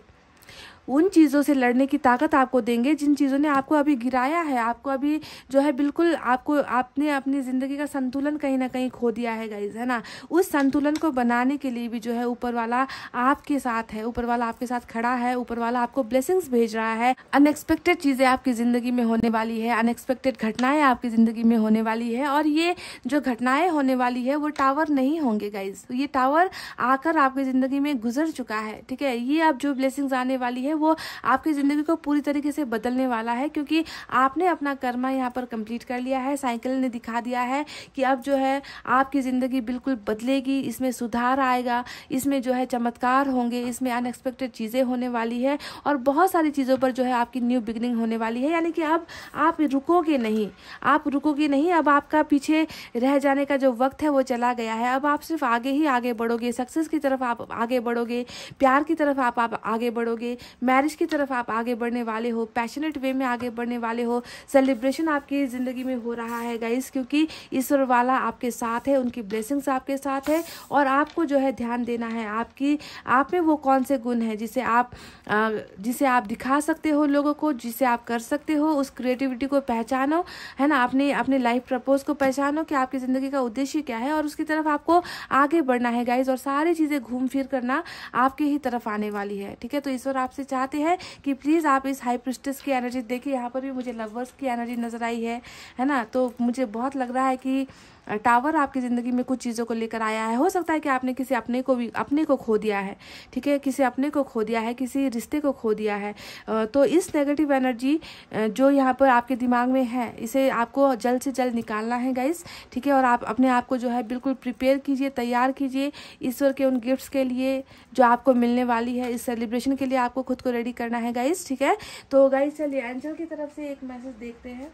उन चीज़ों से लड़ने की ताकत आपको देंगे जिन चीज़ों ने आपको अभी गिराया है आपको अभी जो है बिल्कुल आपको आपने अपनी ज़िंदगी का संतुलन कहीं ना कहीं खो दिया है गाइज है ना उस संतुलन को बनाने के लिए भी जो है ऊपर वाला आपके साथ है ऊपर वाला आपके साथ खड़ा है ऊपर वाला आपको ब्लेसिंग्स भेज रहा है अनएक्सपेक्टेड चीज़ें आपकी ज़िंदगी में होने वाली है अनएक्सपेक्टेड घटनाएं आपकी ज़िंदगी में होने वाली है और ये जो घटनाएं होने वाली है वो टावर नहीं होंगे गाइज ये टावर आकर आपकी ज़िंदगी में गुजर चुका है ठीक है ये आप जो ब्लेसिंग्स आने वाली है वो आपकी ज़िंदगी को पूरी तरीके से बदलने वाला है क्योंकि आपने अपना कर्मा यहाँ पर कंप्लीट कर लिया है साइकिल ने दिखा दिया है कि अब जो है आपकी ज़िंदगी बिल्कुल बदलेगी इसमें सुधार आएगा इसमें जो है चमत्कार होंगे इसमें अनएक्सपेक्टेड चीज़ें होने वाली है और बहुत सारी चीज़ों पर जो है आपकी न्यू बिगनिंग होने वाली है यानी कि अब आप रुकोगे नहीं आप रुकोगे नहीं अब आपका पीछे रह जाने का जो वक्त है वो चला गया है अब आप सिर्फ आगे ही आगे बढ़ोगे सक्सेस की तरफ आप आगे बढ़ोगे प्यार की तरफ आप, आप आगे बढ़ोगे मैरिज की तरफ आप आगे बढ़ने वाले हो पैशनेट वे में आगे बढ़ने वाले हो सेलिब्रेशन आपकी ज़िंदगी में हो रहा है गाइस क्योंकि ईश्वर वाला आपके साथ है उनकी ब्लेसिंग्स आपके साथ है और आपको जो है ध्यान देना है आपकी आप में वो कौन से गुण हैं जिसे आप जिसे आप दिखा सकते हो लोगों को जिसे आप कर सकते हो उस क्रिएटिविटी को पहचानो है ना अपने अपने लाइफ प्रपोज को पहचानो कि आपकी ज़िंदगी का उद्देश्य क्या है और उसकी तरफ आपको आगे बढ़ना है गाइज और सारी चीज़ें घूम फिर करना आपके ही तरफ आने वाली है ठीक है तो ईश्वर आपसे चाहते हैं कि प्लीज़ आप इस हाई प्रिस्टस की एनर्जी देखिए यहाँ पर भी मुझे लवर्स की एनर्जी नज़र आई है है ना तो मुझे बहुत लग रहा है कि टावर आपकी ज़िंदगी में कुछ चीज़ों को लेकर आया है हो सकता है कि आपने किसी अपने को भी अपने को खो दिया है ठीक है किसी अपने को खो दिया है किसी रिश्ते को खो दिया है तो इस नेगेटिव एनर्जी जो यहाँ पर आपके दिमाग में है इसे आपको जल्द से जल्द निकालना है गाइस ठीक है और आप अपने आप को जो है बिल्कुल प्रिपेयर कीजिए तैयार कीजिए ईश्वर के उन गिफ्ट्स के लिए जो आपको मिलने वाली है इस सेलिब्रेशन के लिए आपको खुद को रेडी करना है गाइस ठीक है तो गाइस चलिए एंजल की तरफ से एक मैसेज देखते हैं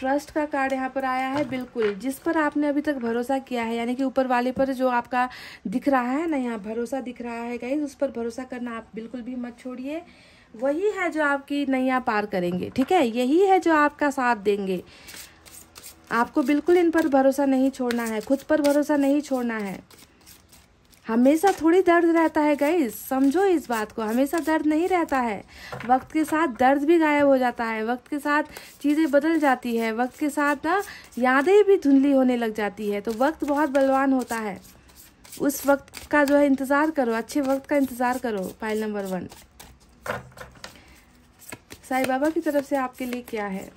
ट्रस्ट का कार्ड यहाँ पर आया है बिल्कुल जिस पर आपने अभी तक भरोसा किया है यानी कि ऊपर वाले पर जो आपका दिख रहा है ना यहाँ भरोसा दिख रहा है गाइज उस पर भरोसा करना आप बिल्कुल भी मत छोड़िए वही है जो आपकी नैया पार करेंगे ठीक है यही है जो आपका साथ देंगे आपको बिल्कुल इन पर भरोसा नहीं छोड़ना है खुद पर भरोसा नहीं छोड़ना है हमेशा थोड़ी दर्द रहता है गई समझो इस बात को हमेशा दर्द नहीं रहता है वक्त के साथ दर्द भी गायब हो जाता है वक्त के साथ चीज़ें बदल जाती है वक्त के साथ ना यादें भी धुंधली होने लग जाती है तो वक्त बहुत बलवान होता है उस वक्त का जो है इंतज़ार करो अच्छे वक्त का इंतज़ार करो pile number one Sai Baba की तरफ से आपके लिए क्या है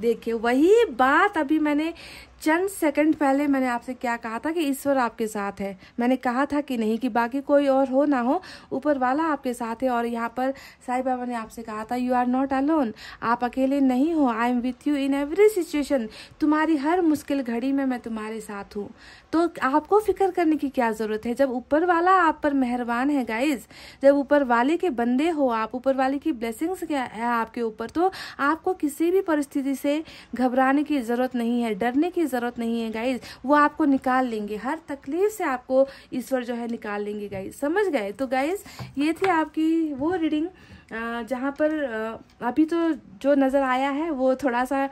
देखिए वही बात अभी मैंने चंद सेकंड पहले मैंने आपसे क्या कहा था कि ईश्वर आपके साथ है मैंने कहा था कि नहीं कि बाकी कोई और हो ना हो ऊपर वाला आपके साथ है और यहाँ पर साई बाबा ने आपसे कहा था यू आर नॉट अलोन आप अकेले नहीं हो I am with you in every situation तुम्हारी हर मुश्किल घड़ी में मैं तुम्हारे साथ हूँ तो आपको फिक्र करने की क्या ज़रूरत है जब ऊपर वाला आप पर मेहरबान है गाइज जब ऊपर वाले के बंदे हो आप ऊपर वाले की ब्लेसिंग्स क्या है आपके ऊपर तो आपको किसी भी परिस्थिति से घबराने की ज़रूरत नहीं है डरने की ज़रूरत नहीं है गाइज वो आपको निकाल लेंगे हर तकलीफ से आपको ईश्वर जो है निकाल लेंगे गाइज समझ गए तो गाइज ये थी आपकी वो रीडिंग जहाँ पर अभी तो जो नज़र आया है वो थोड़ा सा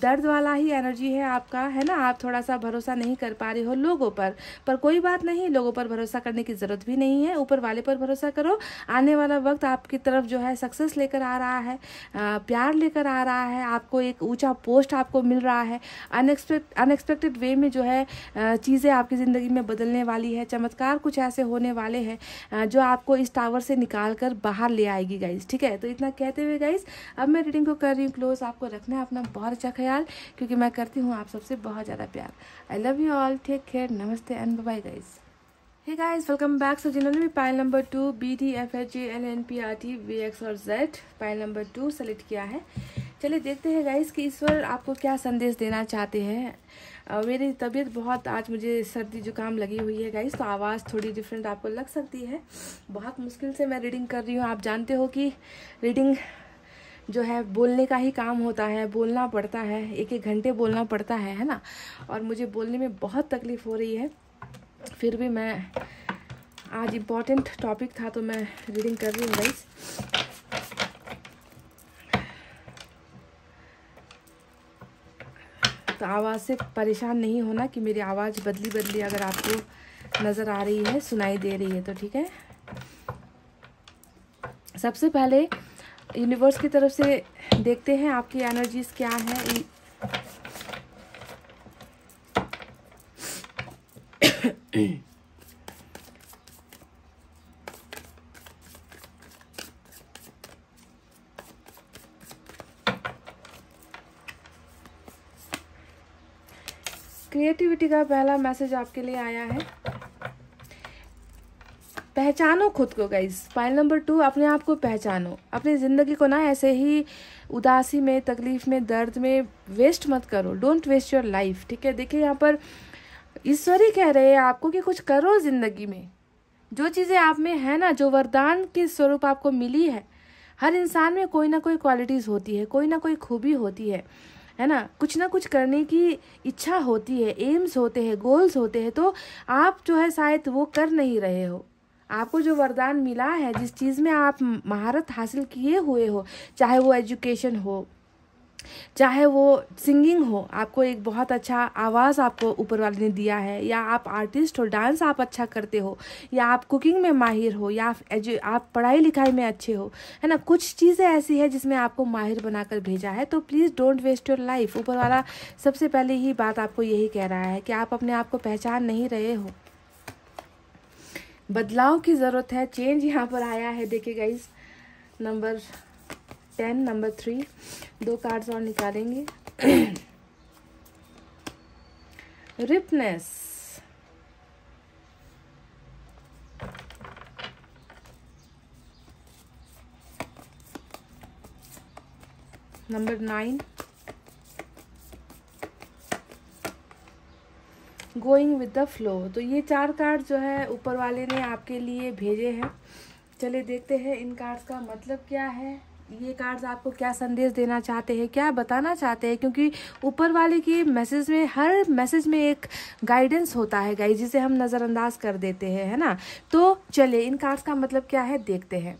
दर्द वाला ही एनर्जी है आपका है ना आप थोड़ा सा भरोसा नहीं कर पा रहे हो लोगों पर पर कोई बात नहीं लोगों पर भरोसा करने की ज़रूरत भी नहीं है ऊपर वाले पर भरोसा करो आने वाला वक्त आपकी तरफ जो है सक्सेस लेकर आ रहा है प्यार लेकर आ रहा है आपको एक ऊँचा पोस्ट आपको मिल रहा है अनएक्सपेक्ट अनएक्सपेक्टेड वे में जो है चीज़ें आपकी ज़िंदगी में बदलने वाली है चमत्कार कुछ ऐसे होने वाले हैं जो आपको इस टावर से निकाल कर बाहर ले आएगी गाइज ठीक है तो इतना कहते हुए गाइज अब मैं रीडिंग को कर रही हूँ क्लोज आपको रखना है अपना बहुत अच्छा ख्याल क्योंकि मैं करती हूँ आप सबसे बहुत ज़्यादा प्यार I love you all take care नमस्ते and bye guys hey guys welcome back so जिन्होंने भी pile number two B D F H J L N P R T V X और Z pile number two select किया है चलिए देखते हैं guys कि ईश्वर आपको क्या संदेश देना चाहते हैं मेरी तबीयत बहुत आज मुझे सर्दी जुकाम लगी हुई है गाइस तो आवाज़ थोड़ी डिफरेंट आपको लग सकती है बहुत मुश्किल से मैं रीडिंग कर रही हूँ आप जानते हो कि रीडिंग जो है बोलने का ही काम होता है बोलना पड़ता है एक एक घंटे बोलना पड़ता है है ना और मुझे बोलने में बहुत तकलीफ़ हो रही है फिर भी मैं आज इम्पोर्टेंट टॉपिक था तो मैं रीडिंग कर रही हूँ गाइस तो आवाज़ से परेशान नहीं होना कि मेरी आवाज़ बदली बदली अगर आपको नज़र आ रही है सुनाई दे रही है तो ठीक है सबसे पहले यूनिवर्स की तरफ से देखते हैं आपकी एनर्जीज़ क्या हैं A. क्रिएटिविटी का पहला मैसेज आपके लिए आया है पहचानो खुद को गाइज पॉइंट नंबर टू अपने आप को पहचानो अपनी ज़िंदगी को ना ऐसे ही उदासी में तकलीफ़ में दर्द में वेस्ट मत करो डोंट वेस्ट योर लाइफ ठीक है देखिए यहाँ पर ईश्वर ही कह रहे हैं आपको कि कुछ करो जिंदगी में जो चीज़ें आप में है ना जो वरदान के स्वरूप आपको मिली है हर इंसान में कोई ना कोई क्वालिटीज़ होती है कोई ना कोई खूबी होती है है ना कुछ ना कुछ करने की इच्छा होती है एम्स होते हैं गोल्स होते हैं तो आप जो है शायद वो कर नहीं रहे हो आपको जो वरदान मिला है जिस चीज़ में आप महारत हासिल किए हुए हो चाहे वो एजुकेशन हो चाहे वो सिंगिंग हो आपको एक बहुत अच्छा आवाज़ आपको ऊपर वाले ने दिया है या आप आर्टिस्ट हो डांस आप अच्छा करते हो या आप कुकिंग में माहिर हो या एजु आप पढ़ाई लिखाई में अच्छे हो है ना कुछ चीज़ें ऐसी है जिसमें आपको माहिर बनाकर भेजा है तो please don't waste your life ऊपर वाला सबसे पहले ही बात आपको यही कह रहा है कि आप अपने आप को पहचान नहीं रहे हो बदलाव की ज़रूरत है चेंज यहाँ पर आया है देखिए guys number ten number three दो कार्ड्स और निकालेंगे ripeness number nine going with the flow तो ये चार कार्ड जो है ऊपर वाले ने आपके लिए भेजे हैं चले देखते हैं इन कार्ड्स का मतलब क्या है ये कार्ड्स आपको क्या संदेश देना चाहते हैं क्या बताना चाहते हैं क्योंकि ऊपर वाले की मैसेज में हर मैसेज में एक गाइडेंस होता है गाइज जिसे हम नज़रअंदाज कर देते हैं है ना तो चलिए इन कार्ड्स का मतलब क्या है देखते हैं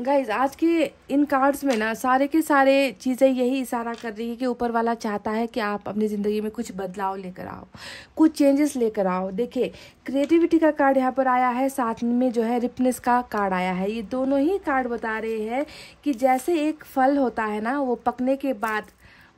गाइज आज के इन कार्ड्स में ना सारे के सारे चीज़ें यही इशारा कर रही है कि ऊपर वाला चाहता है कि आप अपनी ज़िंदगी में कुछ बदलाव लेकर आओ कुछ चेंजेस लेकर आओ देखिए क्रिएटिविटी का कार्ड यहाँ पर आया है साथ में जो है रिपनेस का कार्ड आया है ये दोनों ही कार्ड बता रहे हैं कि जैसे एक फल होता है ना वो पकने के बाद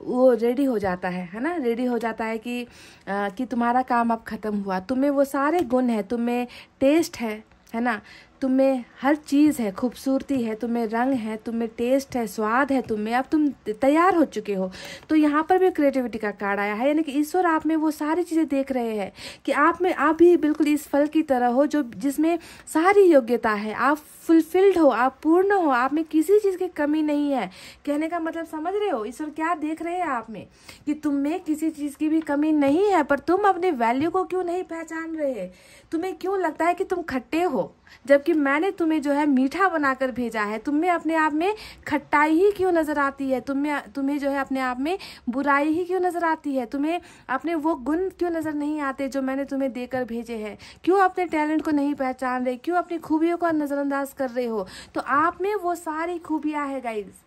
वो रेडी हो जाता है है ना रेडी हो जाता है कि आ, कि तुम्हारा काम अब ख़त्म हुआ तुम्हें वो सारे गुण हैं तुम्हें टेस्ट है है ना तुम्हें हर चीज़ है खूबसूरती है तुम्हें रंग है तुम्हें टेस्ट है स्वाद है तुम्हें अब तुम तैयार हो चुके हो तो यहाँ पर भी क्रिएटिविटी का कार्ड आया है यानी कि ईश्वर आप में वो सारी चीज़ें देख रहे हैं कि आप में आप भी बिल्कुल इस फल की तरह हो जो जिसमें सारी योग्यता है आप फुलफिल्ड हो आप पूर्ण हो आप में किसी चीज़ की कमी नहीं है कहने का मतलब समझ रहे हो ईश्वर क्या देख रहे हैं आप में कि तुम में किसी चीज़ की भी कमी नहीं है पर तुम अपने वैल्यू को क्यों नहीं पहचान रहे तुम्हें क्यों लगता है कि तुम खट्टे हो जबकि मैंने तुम्हें जो है मीठा बनाकर भेजा है तुम्हें अपने आप में खट्टाई ही क्यों नज़र आती है तुम्हें तुम्हें जो है अपने आप में बुराई ही क्यों नज़र आती है तुम्हें अपने वो गुण क्यों नज़र नहीं आते जो मैंने तुम्हें देकर भेजे हैं क्यों अपने टैलेंट को नहीं पहचान रहे क्यों अपनी खूबियों को नज़रअंदाज कर रहे हो तो आप में वो सारी खूबियाँ है गाइज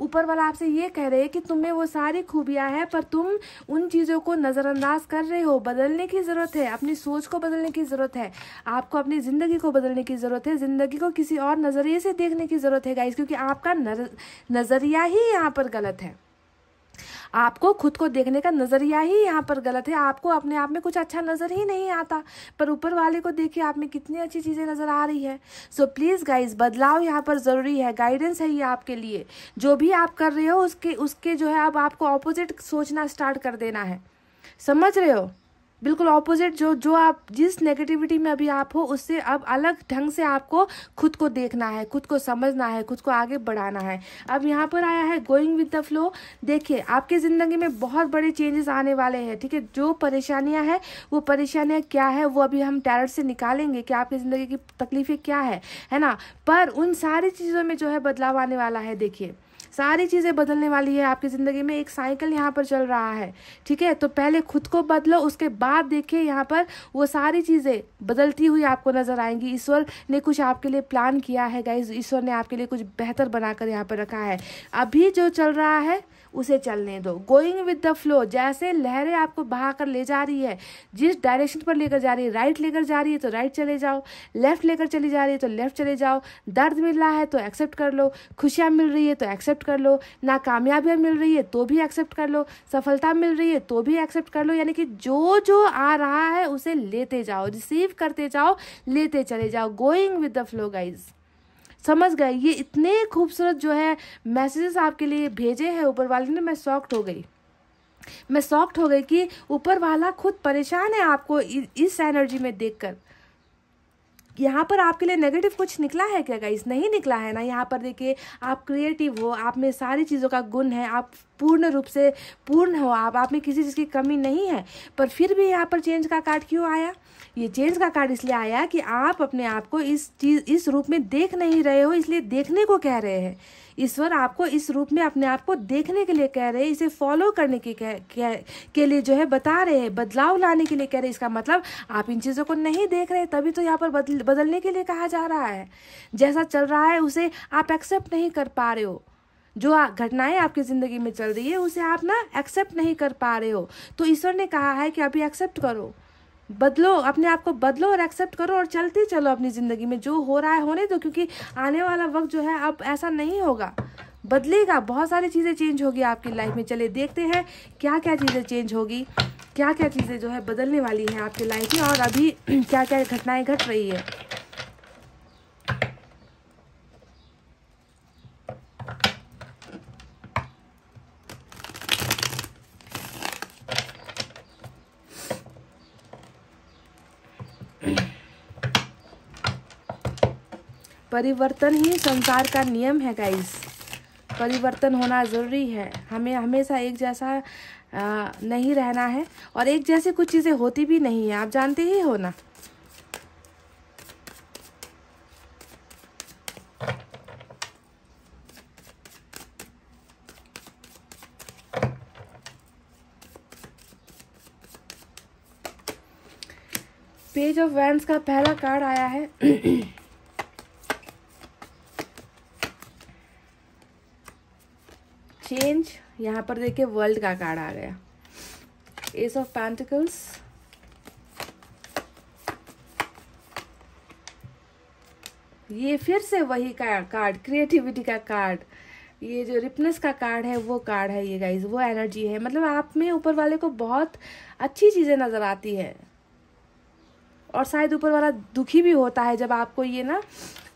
ऊपर वाला आपसे ये कह रहे हैं कि तुम में वो सारी खूबियां हैं पर तुम उन चीज़ों को नज़रअंदाज कर रहे हो बदलने की ज़रूरत है अपनी सोच को बदलने की ज़रूरत है आपको अपनी ज़िंदगी को बदलने की ज़रूरत है ज़िंदगी को किसी और नज़रिए से देखने की ज़रूरत है गाइज क्योंकि आपका नज़रिया ही यहाँ पर गलत है आपको खुद को देखने का नज़रिया ही यहाँ पर गलत है आपको अपने आप में कुछ अच्छा नज़र ही नहीं आता पर ऊपर वाले को देखिए आप में कितनी अच्छी चीज़ें नज़र आ रही है सो प्लीज़ गाइज बदलाव यहाँ पर ज़रूरी है गाइडेंस है ये आपके लिए जो भी आप कर रहे हो उसके उसके जो है अब आपको ऑपोजिट सोचना स्टार्ट कर देना है समझ रहे हो बिल्कुल ऑपोजिट जो जो आप जिस नेगेटिविटी में अभी आप हो उससे अब अलग ढंग से आपको खुद को देखना है खुद को समझना है खुद को आगे बढ़ाना है अब यहाँ पर आया है गोइंग विद द फ्लो देखिए आपकी ज़िंदगी में बहुत बड़े चेंजेस आने वाले हैं ठीक है जो परेशानियाँ हैं वो परेशानियाँ क्या है वो अभी हम टैरट से निकालेंगे कि आपकी ज़िंदगी की तकलीफ़ें क्या है है ना पर उन सारी चीज़ों में जो है बदलाव आने वाला है देखिए सारी चीज़ें बदलने वाली है आपकी ज़िंदगी में एक साइकिल यहाँ पर चल रहा है ठीक है तो पहले खुद को बदलो उसके बाद देखिए यहाँ पर वो सारी चीज़ें बदलती हुई आपको नज़र आएंगी ईश्वर ने कुछ आपके लिए प्लान किया है गाइज ईश्वर ने आपके लिए कुछ बेहतर बनाकर यहाँ पर रखा है अभी जो चल रहा है उसे चलने दो गोइंग विद द फ्लो जैसे लहरें आपको बहा कर ले जा रही है जिस डायरेक्शन पर लेकर जा रही है राइट लेकर जा रही है तो राइट चले जाओ लेफ्ट लेकर चली जा रही है तो लेफ्ट चले जाओ दर्द मिल रहा है तो एक्सेप्ट कर लो खुशियाँ मिल रही है तो एक्सेप्ट कर लो कामयाबियाँ मिल रही है तो भी एक्सेप्ट कर लो सफलता मिल रही है तो भी एक्सेप्ट कर लो यानी कि जो जो आ रहा है उसे लेते जाओ रिसीव करते जाओ लेते चले जाओ going with the flow guys समझ गए ये इतने खूबसूरत जो है मैसेजेस आपके लिए भेजे हैं ऊपर वाले ने मैं सॉक्ट हो गई मैं सॉक्ट हो गई कि ऊपर वाला खुद परेशान है आपको इस एनर्जी में देखकर यहाँ पर आपके लिए नेगेटिव कुछ निकला है क्या गाइस नहीं निकला है ना यहाँ पर देखिए आप क्रिएटिव हो आप में सारी चीज़ों का गुण है आप पूर्ण रूप से पूर्ण हो आप आप में किसी चीज़ की कमी नहीं है पर फिर भी यहाँ पर चेंज का कार्ड क्यों आया ये चेंज का कार्ड इसलिए आया कि आप अपने आप को इस चीज़ इस रूप में देख नहीं रहे हो इसलिए देखने को कह रहे हैं ईश्वर आपको इस रूप में अपने आप को देखने के लिए कह रहे हैं इसे फॉलो करने के कह, कह, के लिए जो है बता रहे हैं बदलाव लाने के लिए कह रहे हैं इसका मतलब आप इन चीज़ों को नहीं देख रहे तभी तो यहाँ पर बदल, बदलने के लिए कहा जा रहा है जैसा चल रहा है उसे आप एक्सेप्ट नहीं कर पा रहे हो जो घटनाएं आपकी ज़िंदगी में चल रही है उसे आप ना एक्सेप्ट नहीं कर पा रहे हो तो ईश्वर ने कहा है कि अभी एक्सेप्ट करो बदलो अपने आप को बदलो और एक्सेप्ट करो और चलते चलो अपनी ज़िंदगी में जो हो रहा है होने दो क्योंकि आने वाला वक्त जो है अब ऐसा नहीं होगा बदलेगा बहुत सारी चीज़ें चेंज होगी आपकी लाइफ में चले देखते हैं क्या क्या चीज़ें चेंज होगी क्या क्या चीज़ें जो है बदलने वाली हैं आपकी लाइफ में और अभी क्या क्या घटनाएँ घट रही है परिवर्तन ही संसार का नियम है गाइस परिवर्तन होना ज़रूरी है हमें हमेशा एक जैसा आ, नहीं रहना है और एक जैसी कुछ चीज़ें होती भी नहीं है आप जानते ही हो ना पेज ऑफ वैंस का पहला कार्ड आया है चेंज यहाँ पर देखिए वर्ल्ड का कार्ड आ गया एस ऑफ पैंटिकल्स ये फिर से वही का कार्ड क्रिएटिविटी का कार्ड ये जो रिपनेस का कार्ड है वो कार्ड है ये गाइज वो एनर्जी है मतलब आप में ऊपर वाले को बहुत अच्छी चीज़ें नज़र आती है और शायद ऊपर वाला दुखी भी होता है जब आपको ये ना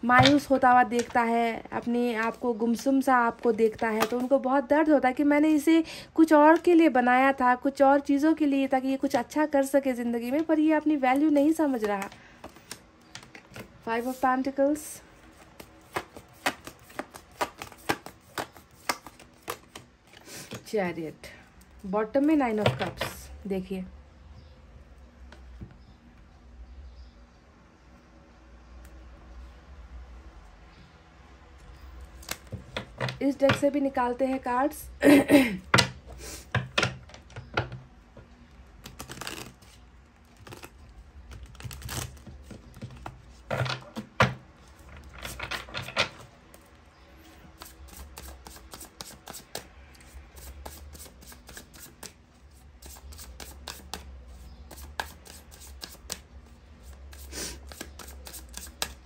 मायूस होता हुआ देखता है अपने आप को गुमसुम सा आपको देखता है तो उनको बहुत दर्द होता है कि मैंने इसे कुछ और के लिए बनाया था कुछ और चीज़ों के लिए ताकि ये कुछ अच्छा कर सके ज़िंदगी में पर ये अपनी वैल्यू नहीं समझ रहा five of pentacles chariot bottom में नाइन ऑफ कप्स देखिए इस डेक से भी निकालते हैं कार्ड्स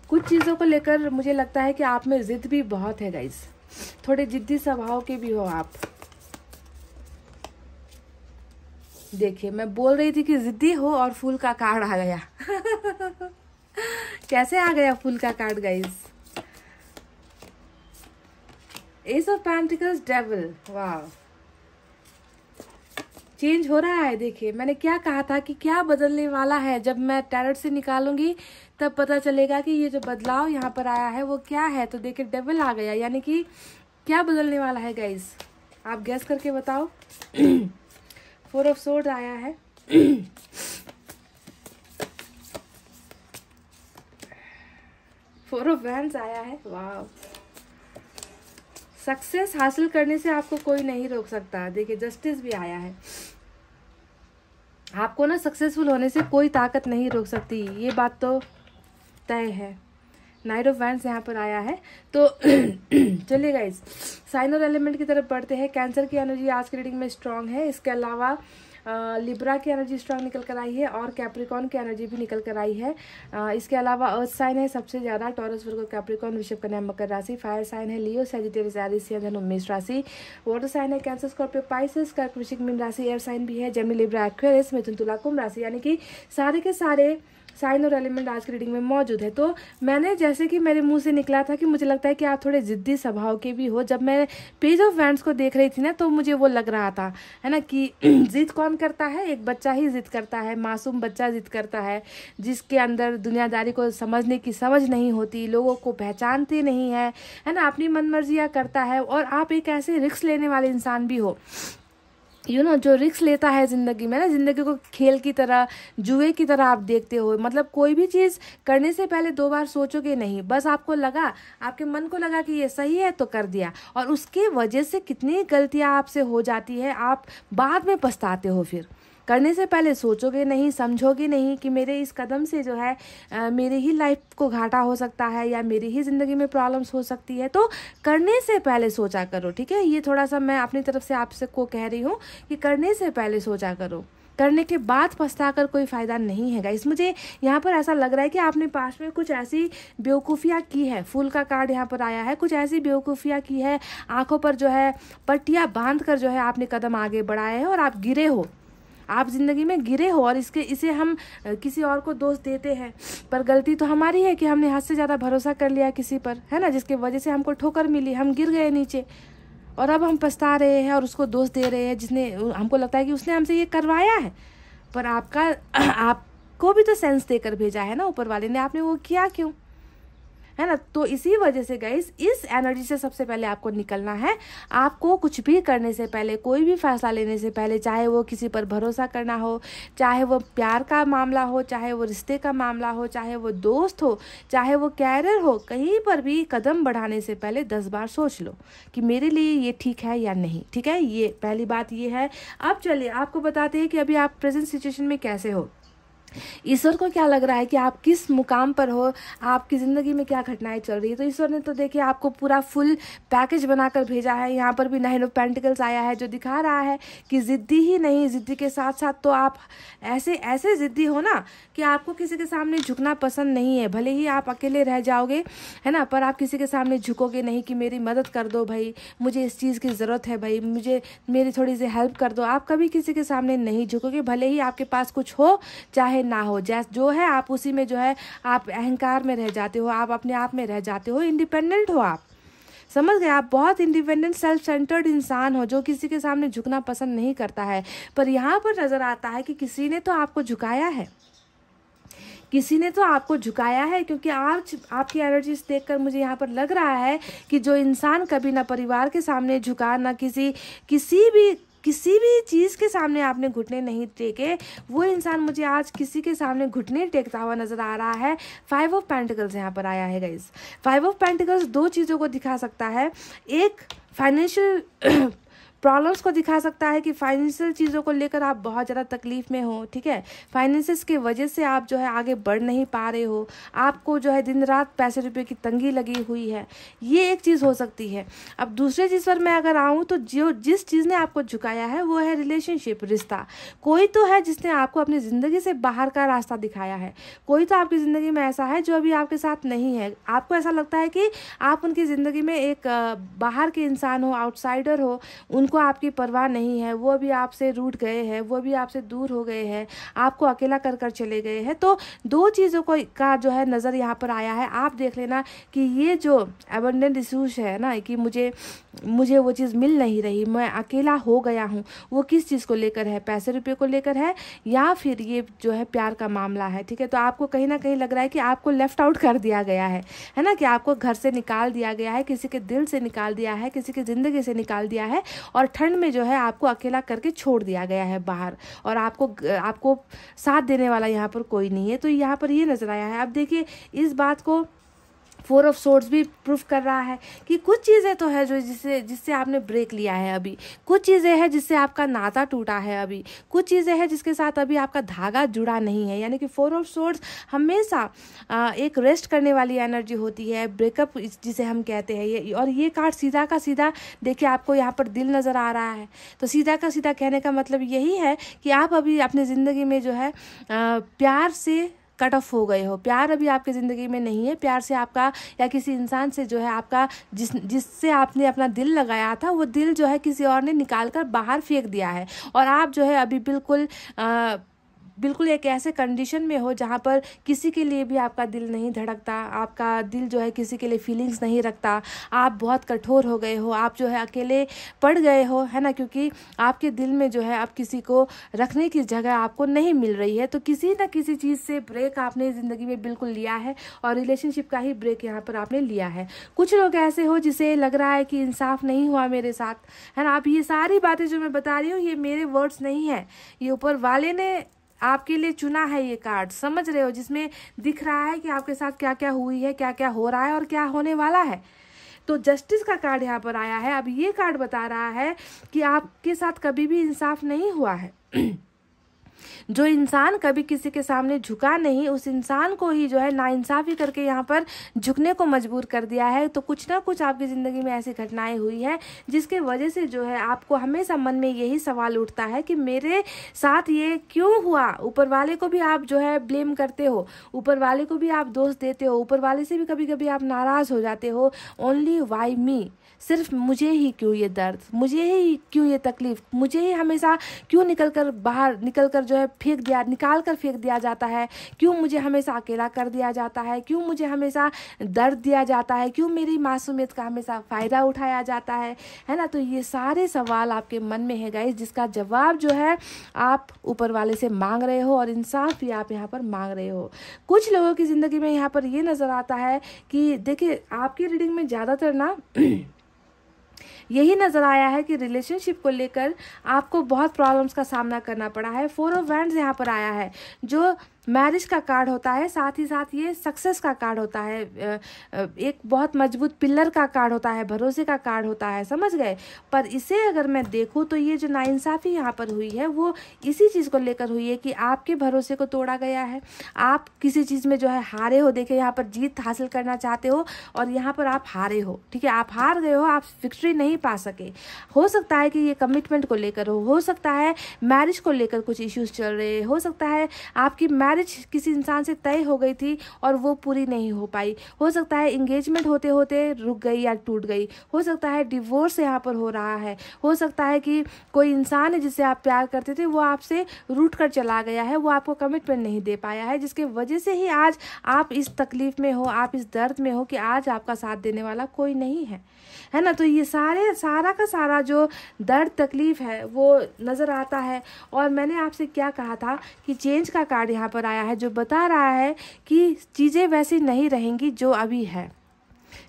कुछ चीज़ों को लेकर मुझे लगता है कि आप में ज़िद भी बहुत है गाइज़ थोड़े जिद्दी स्वभाव के भी हो आप देखिए मैं बोल रही थी कि जिद्दी हो और फूल का कार्ड आ गया कैसे आ गया फूल का card guys ace of pentacles devil वाह चेंज हो रहा है देखिए मैंने क्या कहा था कि क्या बदलने वाला है जब मैं टैरट से निकालूंगी तब पता चलेगा कि ये जो बदलाव यहाँ पर आया है वो क्या है तो देखिए डबल आ गया यानी कि क्या बदलने वाला है गाइज आप गैस करके बताओ फोर ऑफ सोर्ड आया है फोर ऑफ वैंस आया है वाह सक्सेस हासिल करने से आपको कोई नहीं रोक सकता देखिए जस्टिस भी आया है आपको ना सक्सेसफुल होने से कोई ताकत नहीं रोक सकती ये बात तो तय है नाइट ऑफ वैंस यहाँ पर आया है तो चलिए गाइज साइन और एलिमेंट की तरफ बढ़ते हैं कैंसर की एनर्जी आज की रीडिंग में स्ट्रांग है इसके अलावा लिब्रा की एनर्जी स्ट्रांग निकल कर आई है और कैप्रिकॉन की एनर्जी भी निकल कर आई है आ, इसके अलावा अर्थ साइन है सबसे ज़्यादा टॉरस वर्गो कैप्रिकॉन विषभ कन्या मकर राशि फायर साइन है लियो सेजिटेरियस एरिसियन धन मेष राशि वाटर साइन है कैंसर स्कॉर्पियो पाइसिस कर्क वृश्चिक मीन राशि एयर साइन भी है जमी लिब्रा एक्वेरियस मिथुन तुला कुंभ राशि यानी कि सारे के सारे साइन और एलिमेंट आज की रीडिंग में मौजूद है तो मैंने जैसे कि मेरे मुंह से निकला था कि मुझे लगता है कि आप थोड़े ज़िद्दी स्वभाव के भी हो जब मैं पेज ऑफ वैंड्स को देख रही थी ना तो मुझे वो लग रहा था है ना कि जिद कौन करता है एक बच्चा ही जिद करता है मासूम बच्चा जिद करता है जिसके अंदर दुनियादारी को समझने की समझ नहीं होती लोगों को पहचानती नहीं है है ना अपनी मनमर्जियाँ करता है और आप एक ऐसे रिक्स लेने वाले इंसान भी हो यू नो जो रिक्स लेता है ज़िंदगी में ना ज़िंदगी को खेल की तरह जुए की तरह आप देखते हो मतलब कोई भी चीज़ करने से पहले दो बार सोचोगे नहीं बस आपको लगा आपके मन को लगा कि ये सही है तो कर दिया और उसके वजह से कितनी गलतियाँ आपसे हो जाती है आप बाद में पछताते हो फिर करने से पहले सोचोगे नहीं समझोगे नहीं कि मेरे इस कदम से जो है मेरी ही लाइफ को घाटा हो सकता है या मेरी ही ज़िंदगी में प्रॉब्लम्स हो सकती है तो करने से पहले सोचा करो ठीक है ये थोड़ा सा मैं अपनी तरफ से आपसे को कह रही हूँ कि करने से पहले सोचा करो करने के बाद पछता कर कोई फ़ायदा नहीं है इस मुझे यहाँ पर ऐसा लग रहा है कि आपने पास में कुछ ऐसी बेवकूफ़ियाँ की है फूल का कार्ड यहाँ पर आया है कुछ ऐसी बेवकूफ़ियाँ की है आंखों पर जो है पट्टियाँ बांध कर जो है आपने कदम आगे बढ़ाए हैं और आप गिरे हो आप ज़िंदगी में गिरे हो और इसके इसे हम किसी और को दोष देते हैं पर गलती तो हमारी है कि हमने हद से ज़्यादा भरोसा कर लिया किसी पर है ना जिसके वजह से हमको ठोकर मिली हम गिर गए नीचे और अब हम पछता रहे हैं और उसको दोष दे रहे हैं जिसने हमको लगता है कि उसने हमसे ये करवाया है पर आपका आपको भी तो सेंस देकर भेजा है ना ऊपर वाले ने आपने वो किया क्यों है ना तो इसी वजह से गई इस एनर्जी से सबसे पहले आपको निकलना है आपको कुछ भी करने से पहले कोई भी फैसला लेने से पहले चाहे वो किसी पर भरोसा करना हो चाहे वो प्यार का मामला हो चाहे वो रिश्ते का मामला हो चाहे वो दोस्त हो चाहे वो कैरियर हो कहीं पर भी कदम बढ़ाने से पहले दस बार सोच लो कि मेरे लिए ये ठीक है या नहीं ठीक है ये पहली बात ये है अब चलिए आपको बताते हैं कि अभी आप प्रेजेंट सिचुएशन में कैसे हो ईश्वर को क्या लग रहा है कि आप किस मुकाम पर हो आपकी ज़िंदगी में क्या घटनाएं चल रही है तो ईश्वर ने तो देखिए आपको पूरा फुल पैकेज बनाकर भेजा है यहाँ पर भी नाइन ऑफ पेंटिकल्स आया है जो दिखा रहा है कि ज़िद्दी ही नहीं ज़िद्दी के साथ साथ तो आप ऐसे ऐसे ज़िद्दी हो ना कि आपको किसी के सामने झुकना पसंद नहीं है भले ही आप अकेले रह जाओगे है ना पर आप किसी के सामने झुकोगे नहीं कि मेरी मदद कर दो भाई मुझे इस चीज़ की ज़रूरत है भाई मुझे मेरी थोड़ी सी हेल्प कर दो आप कभी किसी के सामने नहीं झुकोगे भले ही आपके पास कुछ हो चाहे ना हो जैस जो है आप उसी में जो है आप अहंकार में रह जाते हो आप अपने आप में रह जाते हो इंडिपेंडेंट हो आप समझ गए आप बहुत इंडिपेंडेंट सेल्फ सेंटर्ड इंसान हो जो किसी के सामने झुकना पसंद नहीं करता है पर यहाँ पर नज़र आता है कि किसी ने तो आपको झुकाया है किसी ने तो आपको झुकाया है क्योंकि आप आपकी एनर्जीज देखकर मुझे यहाँ पर लग रहा है कि जो इंसान कभी ना परिवार के सामने झुका ना किसी किसी भी किसी भी चीज़ के सामने आपने घुटने नहीं टेके वो इंसान मुझे आज किसी के सामने घुटने टेकता हुआ नज़र आ रहा है फाइव ऑफ पेंटिकल्स यहाँ पर आया है गाइज फाइव ऑफ पेंटिकल्स दो चीज़ों को दिखा सकता है एक फाइनेंशियल प्रॉब्लम्स को दिखा सकता है कि फाइनेंशियल चीज़ों को लेकर आप बहुत ज़्यादा तकलीफ में हो ठीक है फाइनेंसिस की वजह से आप जो है आगे बढ़ नहीं पा रहे हो आपको जो है दिन रात पैसे रुपये की तंगी लगी हुई है ये एक चीज़ हो सकती है अब दूसरे चीज़ पर मैं अगर आऊँ तो जो जिस चीज़ ने आपको झुकाया है वो है रिलेशनशिप रिश्ता कोई तो है जिसने आपको अपनी ज़िंदगी से बाहर का रास्ता दिखाया है कोई तो आपकी ज़िंदगी में ऐसा है जो अभी आपके साथ नहीं है आपको ऐसा लगता है कि आप उनकी ज़िंदगी में एक बाहर के इंसान हो आउटसाइडर हो उन उनको आपकी परवाह नहीं है वो भी आपसे रूठ गए हैं वो भी आपसे दूर हो गए हैं आपको अकेला कर कर चले गए हैं तो दो चीज़ों को का जो है नज़र यहाँ पर आया है आप देख लेना कि ये जो एबंडेंट इशूज़ है ना कि मुझे मुझे वो चीज़ मिल नहीं रही मैं अकेला हो गया हूँ वो किस चीज़ को लेकर है पैसे रुपये को लेकर है या फिर ये जो है प्यार का मामला है ठीक है तो आपको कहीं ना कहीं लग रहा है कि आपको लेफ्ट आउट कर दिया गया है है ना कि आपको घर से निकाल दिया गया है किसी के दिल से निकाल दिया है किसी की ज़िंदगी से निकाल दिया है और ठंड में जो है आपको अकेला करके छोड़ दिया गया है बाहर और आपको आपको साथ देने वाला यहाँ पर कोई नहीं है तो यहाँ पर ये नज़र आया है अब देखिए इस बात को फोर ऑफ सोर्ड्स भी प्रूफ कर रहा है कि कुछ चीज़ें तो है जो जिससे जिससे आपने ब्रेक लिया है अभी कुछ चीज़ें हैं जिससे आपका नाता टूटा है अभी कुछ चीज़ें हैं जिसके साथ अभी आपका धागा जुड़ा नहीं है यानी कि फोर ऑफ सोर्ड्स हमेशा एक रेस्ट करने वाली एनर्जी होती है ब्रेकअप जिसे हम कहते हैं ये और ये कार्ड सीधा का सीधा देखिए आपको यहाँ पर दिल नज़र आ रहा है तो सीधा का सीधा कहने का मतलब यही है कि आप अभी अपने ज़िंदगी में जो है प्यार से कट ऑफ हो गए हो प्यार अभी आपकी ज़िंदगी में नहीं है प्यार से आपका या किसी इंसान से जो है आपका जिस जिससे आपने अपना दिल लगाया था वो दिल जो है किसी और ने निकाल कर बाहर फेंक दिया है और आप जो है अभी बिल्कुल आ, बिल्कुल एक ऐसे कंडीशन में हो जहाँ पर किसी के लिए भी आपका दिल नहीं धड़कता आपका दिल जो है किसी के लिए फीलिंग्स नहीं रखता आप बहुत कठोर हो गए हो आप जो है अकेले पड़ गए हो है ना क्योंकि आपके दिल में जो है आप किसी को रखने की जगह आपको नहीं मिल रही है तो किसी ना किसी चीज़ से ब्रेक आपने ज़िंदगी में बिल्कुल लिया है और रिलेशनशिप का ही ब्रेक यहाँ पर आपने लिया है कुछ लोग ऐसे हो जिसे लग रहा है कि इंसाफ नहीं हुआ मेरे साथ है ना आप ये सारी बातें जो मैं बता रही हूँ ये मेरे वर्ड्स नहीं है ये ऊपर वाले ने आपके लिए चुना है ये कार्ड समझ रहे हो जिसमें दिख रहा है कि आपके साथ क्या क्या हुई है क्या क्या हो रहा है और क्या होने वाला है तो जस्टिस का कार्ड यहाँ पर आया है अब ये कार्ड बता रहा है कि आपके साथ कभी भी इंसाफ नहीं हुआ है जो इंसान कभी किसी के सामने झुका नहीं उस इंसान को ही जो है नाइंसाफ़ी करके यहाँ पर झुकने को मजबूर कर दिया है तो कुछ ना कुछ आपकी ज़िंदगी में ऐसी घटनाएं हुई है जिसके वजह से जो है आपको हमेशा मन में यही सवाल उठता है कि मेरे साथ ये क्यों हुआ ऊपर वाले को भी आप जो है ब्लेम करते हो ऊपर वाले को भी आप दोष देते हो ऊपर वाले से भी कभी कभी आप नाराज़ हो जाते हो ओनली वाई मी सिर्फ मुझे ही क्यों ये दर्द मुझे ही क्यों ये तकलीफ मुझे ही हमेशा क्यों निकल कर बाहर निकल कर जो है फेंक दिया निकाल कर फेंक दिया जाता है क्यों मुझे हमेशा अकेला कर दिया जाता है क्यों मुझे हमेशा दर्द दिया जाता है क्यों मेरी मासूमियत का हमेशा फ़ायदा उठाया जाता है है ना तो ये सारे सवाल आपके मन में है गाइज जिसका जवाब जो है आप ऊपर वाले से मांग रहे हो और इंसाफ भी आप यहाँ पर मांग रहे हो कुछ लोगों की ज़िंदगी में यहाँ पर ये नज़र आता है कि देखिए आपकी रीडिंग में ज़्यादातर ना यही नज़र आया है कि रिलेशनशिप को लेकर आपको बहुत प्रॉब्लम्स का सामना करना पड़ा है फोर ऑफ वैंड यहाँ पर आया है जो मैरिज का कार्ड होता है साथ ही साथ ये सक्सेस का कार्ड होता है एक बहुत मजबूत पिलर का कार्ड होता है भरोसे का कार्ड होता है समझ गए पर इसे अगर मैं देखूँ तो ये जो नाइंसाफ़ी यहाँ पर हुई है वो इसी चीज़ को लेकर हुई है कि आपके भरोसे को तोड़ा गया है आप किसी चीज़ में जो है हारे हो देखे यहाँ पर जीत हासिल करना चाहते हो और यहाँ पर आप हारे हो ठीक है आप हार गए हो आप विक्ट्री नहीं पा सके हो सकता है कि ये कमिटमेंट को लेकर हो हो सकता है मैरिज को लेकर कुछ इश्यूज चल रहे हो सकता है आपकी मैरिज किसी इंसान से तय हो गई थी और वो पूरी नहीं हो पाई हो सकता है इंगेजमेंट होते होते रुक गई या टूट गई हो सकता है डिवोर्स यहाँ पर हो रहा है हो सकता है कि कोई इंसान है जिससे आप प्यार करते थे वो आपसे रूट कर चला गया है वो आपको कमिटमेंट नहीं दे पाया है जिसके वजह से ही आज आप इस तकलीफ में हो आप इस दर्द में हो कि आज आपका साथ देने वाला कोई नहीं है है ना तो ये सारे सारा का सारा जो दर्द तकलीफ़ है वो नज़र आता है और मैंने आपसे क्या कहा था कि चेंज का कार्ड यहाँ पर आया है जो बता रहा है कि चीज़ें वैसी नहीं रहेंगी जो अभी है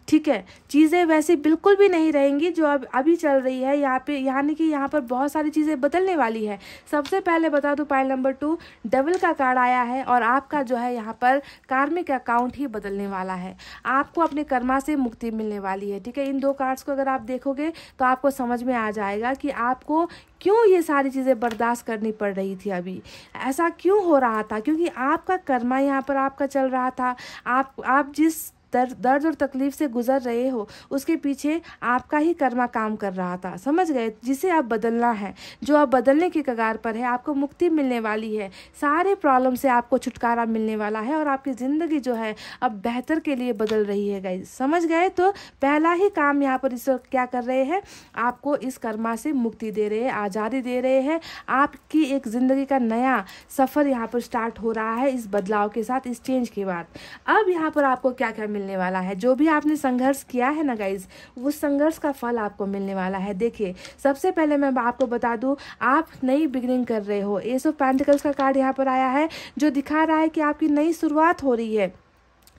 ठीक है चीज़ें वैसी बिल्कुल भी नहीं रहेंगी जो अब अभी चल रही है यहाँ पे यानी कि यहाँ पर बहुत सारी चीज़ें बदलने वाली है सबसे पहले बता दूँ पाइल नंबर टू डबल का कार्ड आया है और आपका जो है यहाँ पर कार्मिक अकाउंट ही बदलने वाला है आपको अपने कर्मा से मुक्ति मिलने वाली है ठीक है इन दो कार्ड्स को अगर आप देखोगे तो आपको समझ में आ जाएगा कि आपको क्यों ये सारी चीज़ें बर्दाश्त करनी पड़ रही थी अभी ऐसा क्यों हो रहा था क्योंकि आपका कर्मा यहाँ पर आपका चल रहा था आप आप जिस दर्द और तकलीफ से गुजर रहे हो उसके पीछे आपका ही कर्मा काम कर रहा था समझ गए जिसे आप बदलना है जो आप बदलने के कगार पर है आपको मुक्ति मिलने वाली है सारे प्रॉब्लम से आपको छुटकारा मिलने वाला है और आपकी ज़िंदगी जो है अब बेहतर के लिए बदल रही है गई समझ गए तो पहला ही काम यहाँ पर वक्त क्या कर रहे हैं आपको इस कर्मा से मुक्ति दे रहे हैं आज़ादी दे रहे हैं आपकी एक ज़िंदगी का नया सफ़र यहाँ पर स्टार्ट हो रहा है इस बदलाव के साथ इस चेंज के बाद अब यहाँ पर आपको क्या क्या मिल मिलने वाला है जो भी आपने संघर्ष किया है ना गाइज उस संघर्ष का फल आपको मिलने वाला है देखिए सबसे पहले मैं आपको बता दूं आप नई बिगनिंग कर रहे हो एस ऑफ पैंटिकल्स का कार्ड यहाँ पर आया है जो दिखा रहा है कि आपकी नई शुरुआत हो रही है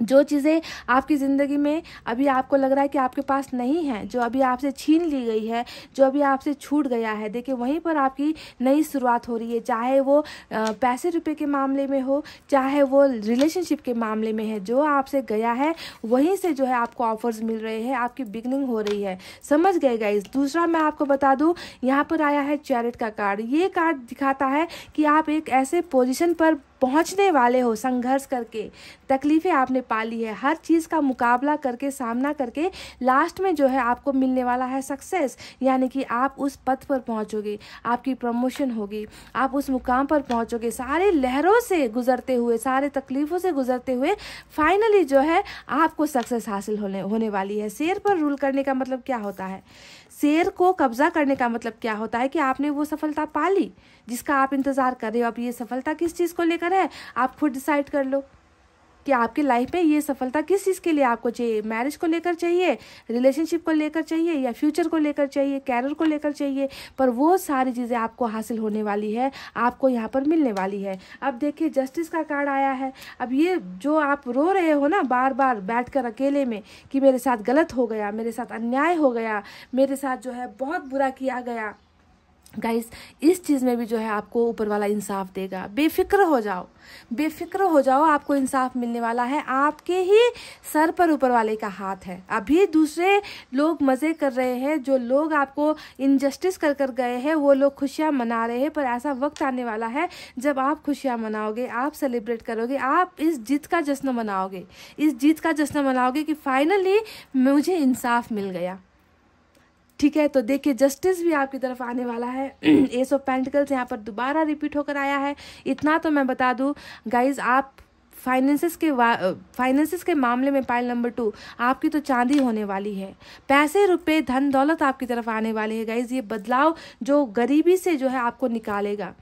जो चीज़ें आपकी ज़िंदगी में अभी आपको लग रहा है कि आपके पास नहीं है जो अभी आपसे छीन ली गई है जो अभी आपसे छूट गया है देखिए वहीं पर आपकी नई शुरुआत हो रही है चाहे वो पैसे रुपए के मामले में हो चाहे वो रिलेशनशिप के मामले में है जो आपसे गया है वहीं से जो है आपको ऑफर्स मिल रहे हैं आपकी बिगनिंग हो रही है समझ गए गाइज दूसरा मैं आपको बता दूँ यहाँ पर आया है चैरिट का कार्ड ये कार्ड दिखाता है कि आप एक ऐसे पोजिशन पर पहुंचने वाले हो संघर्ष करके तकलीफ़ें आपने पाली है हर चीज़ का मुकाबला करके सामना करके लास्ट में जो है आपको मिलने वाला है सक्सेस यानी कि आप उस पथ पर पहुंचोगे आपकी प्रमोशन होगी आप उस मुकाम पर पहुंचोगे सारे लहरों से गुजरते हुए सारे तकलीफ़ों से गुजरते हुए फाइनली जो है आपको सक्सेस हासिल होने होने वाली है शेर पर रूल करने का मतलब क्या होता है शेर को कब्जा करने का मतलब क्या होता है कि आपने वो सफलता पा ली जिसका आप इंतज़ार कर रहे हो अब ये सफलता किस चीज़ को लेकर है आप खुद डिसाइड कर लो कि आपकी लाइफ में ये सफलता किस चीज़ के लिए आपको चाहिए मैरिज को लेकर चाहिए रिलेशनशिप को लेकर चाहिए या फ्यूचर को लेकर चाहिए कैरियर को लेकर चाहिए पर वो सारी चीज़ें आपको हासिल होने वाली है आपको यहाँ पर मिलने वाली है अब देखिए जस्टिस का कार्ड आया है अब ये जो आप रो रहे हो ना बार बार बैठ कर अकेले में कि मेरे साथ गलत हो गया मेरे साथ अन्याय हो गया मेरे साथ जो है बहुत बुरा किया गया गाइस इस चीज़ में भी जो है आपको ऊपर वाला इंसाफ देगा बेफिक्र हो जाओ बेफिक्र हो जाओ आपको इंसाफ मिलने वाला है आपके ही सर पर ऊपर वाले का हाथ है अभी दूसरे लोग मज़े कर रहे हैं जो लोग आपको इनजस्टिस कर कर गए हैं वो लोग खुशियाँ मना रहे हैं पर ऐसा वक्त आने वाला है जब आप खुशियाँ मनाओगे आप सेलिब्रेट करोगे आप इस जीत का जश्न मनाओगे इस जीत का जश्न मनाओगे कि फाइनली मुझे इंसाफ मिल गया ठीक है तो देखिए जस्टिस भी आपकी तरफ आने वाला है एस ऑफ पेंटिकल्स यहाँ पर दोबारा रिपीट होकर आया है इतना तो मैं बता दूँ गाइज आप फाइनेंसिस के फाइनेंसिस के मामले में पाइल नंबर टू आपकी तो चांदी होने वाली है पैसे रुपए धन दौलत आपकी तरफ आने वाली है गाइज ये बदलाव जो गरीबी से जो है आपको निकालेगा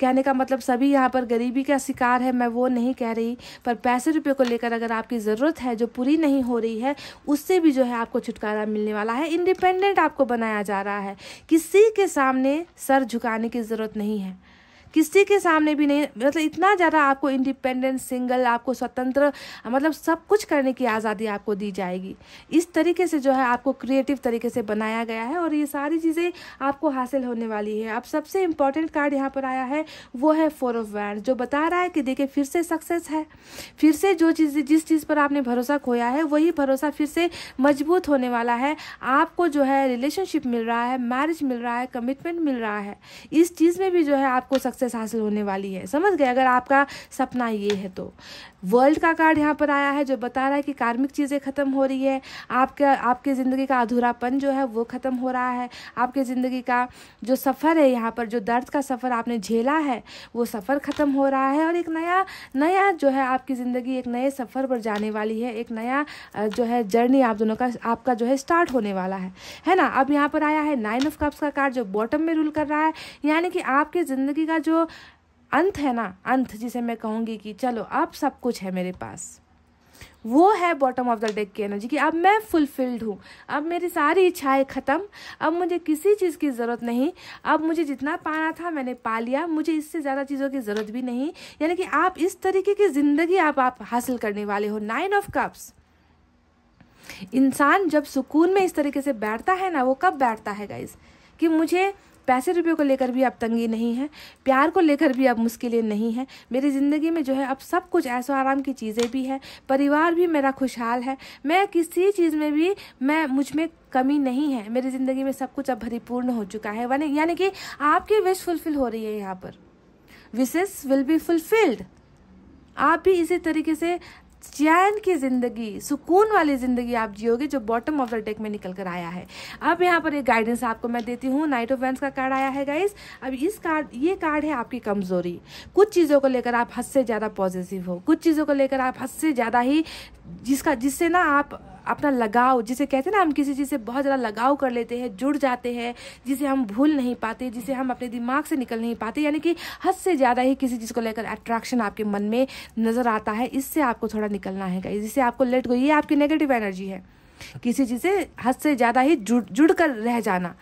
कहने का मतलब सभी यहाँ पर गरीबी का शिकार है मैं वो नहीं कह रही पर पैसे रुपये को लेकर अगर आपकी ज़रूरत है जो पूरी नहीं हो रही है उससे भी जो है आपको छुटकारा मिलने वाला है इंडिपेंडेंट आपको बनाया जा रहा है किसी के सामने सर झुकाने की ज़रूरत नहीं है किसी के सामने भी नहीं मतलब इतना ज़्यादा आपको इंडिपेंडेंट सिंगल आपको स्वतंत्र मतलब सब कुछ करने की आज़ादी आपको दी जाएगी इस तरीके से जो है आपको क्रिएटिव तरीके से बनाया गया है और ये सारी चीज़ें आपको हासिल होने वाली है अब सबसे इम्पॉर्टेंट कार्ड यहाँ पर आया है वो है फोर ऑफ वैंड जो बता रहा है कि देखिए फिर से सक्सेस है फिर से जो चीज़ जिस चीज़ पर आपने भरोसा खोया है वही भरोसा फिर से मजबूत होने वाला है आपको जो है रिलेशनशिप मिल रहा है मैरिज मिल रहा है कमिटमेंट मिल रहा है इस चीज़ में भी जो है आपको सक्सेस सक्सेस हासिल होने वाली है समझ गए अगर आपका सपना ये है तो वर्ल्ड का कार्ड यहाँ पर आया है जो बता रहा है कि कार्मिक चीज़ें ख़त्म हो रही है आपके आपके ज़िंदगी का अधूरापन जो है वो ख़त्म हो रहा है आपके ज़िंदगी का जो सफ़र है यहाँ पर जो दर्द का सफ़र आपने झेला है वो सफ़र ख़त्म हो रहा है और एक नया नया जो है आपकी ज़िंदगी एक नए सफ़र पर जाने वाली है एक नया जो है जर्नी आप दोनों का आपका जो है स्टार्ट होने वाला है है ना अब यहाँ पर आया है नाइन ऑफ कप्स का कार्ड जो बॉटम में रूल कर रहा है यानी कि आपकी ज़िंदगी का जो अंत है ना अंत जिसे मैं कहूँगी कि चलो अब सब कुछ है मेरे पास वो है बॉटम ऑफ द डेक की एनर्जी कि अब मैं फुलफिल्ड हूँ अब मेरी सारी इच्छाएं ख़त्म अब मुझे किसी चीज़ की ज़रूरत नहीं अब मुझे जितना पाना था मैंने पा लिया मुझे इससे ज़्यादा चीज़ों की ज़रूरत भी नहीं यानी कि आप इस तरीके की ज़िंदगी आप आप हासिल करने वाले हो नाइन ऑफ कप्स इंसान जब सुकून में इस तरीके से बैठता है ना वो कब बैठता है गाइज कि मुझे पैसे रुपये को लेकर भी आप तंगी नहीं है प्यार को लेकर भी आप मुश्किलें नहीं हैं मेरी ज़िंदगी में जो है अब सब कुछ ऐसा आराम की चीज़ें भी है परिवार भी मेरा खुशहाल है मैं किसी चीज़ में भी मैं मुझ में कमी नहीं है मेरी ज़िंदगी में सब कुछ अब भरीपूर्ण हो चुका है वन यानी कि आपकी विश फुलफिल हो रही है यहाँ पर विशेष विल बी फुलफिल्ड आप भी इसी तरीके से चैन की ज़िंदगी सुकून वाली ज़िंदगी आप जियोगे जो बॉटम ऑफ द डेक में निकल कर आया है अब यहाँ पर एक गाइडेंस आपको मैं देती हूँ नाइट ऑफ वेंस का कार्ड आया है गाइस अब इस कार्ड ये कार्ड है आपकी कमज़ोरी कुछ चीज़ों को लेकर आप हद से ज़्यादा पॉजिटिव हो कुछ चीज़ों को लेकर आप हद से ज़्यादा ही जिसका जिससे ना आप अपना लगाव जिसे कहते हैं ना हम किसी चीज़ से बहुत ज़्यादा लगाव कर लेते हैं जुड़ जाते हैं जिसे हम भूल नहीं पाते जिसे हम अपने दिमाग से निकल नहीं पाते यानी कि हद से ज़्यादा ही किसी चीज़ को लेकर अट्रैक्शन आपके मन में नज़र आता है इससे आपको थोड़ा निकलना है जिससे आपको लेट गो ये आपकी नेगेटिव एनर्जी है किसी चीज़ से हद से ज़्यादा ही जुड़ जुड़ कर रह जाना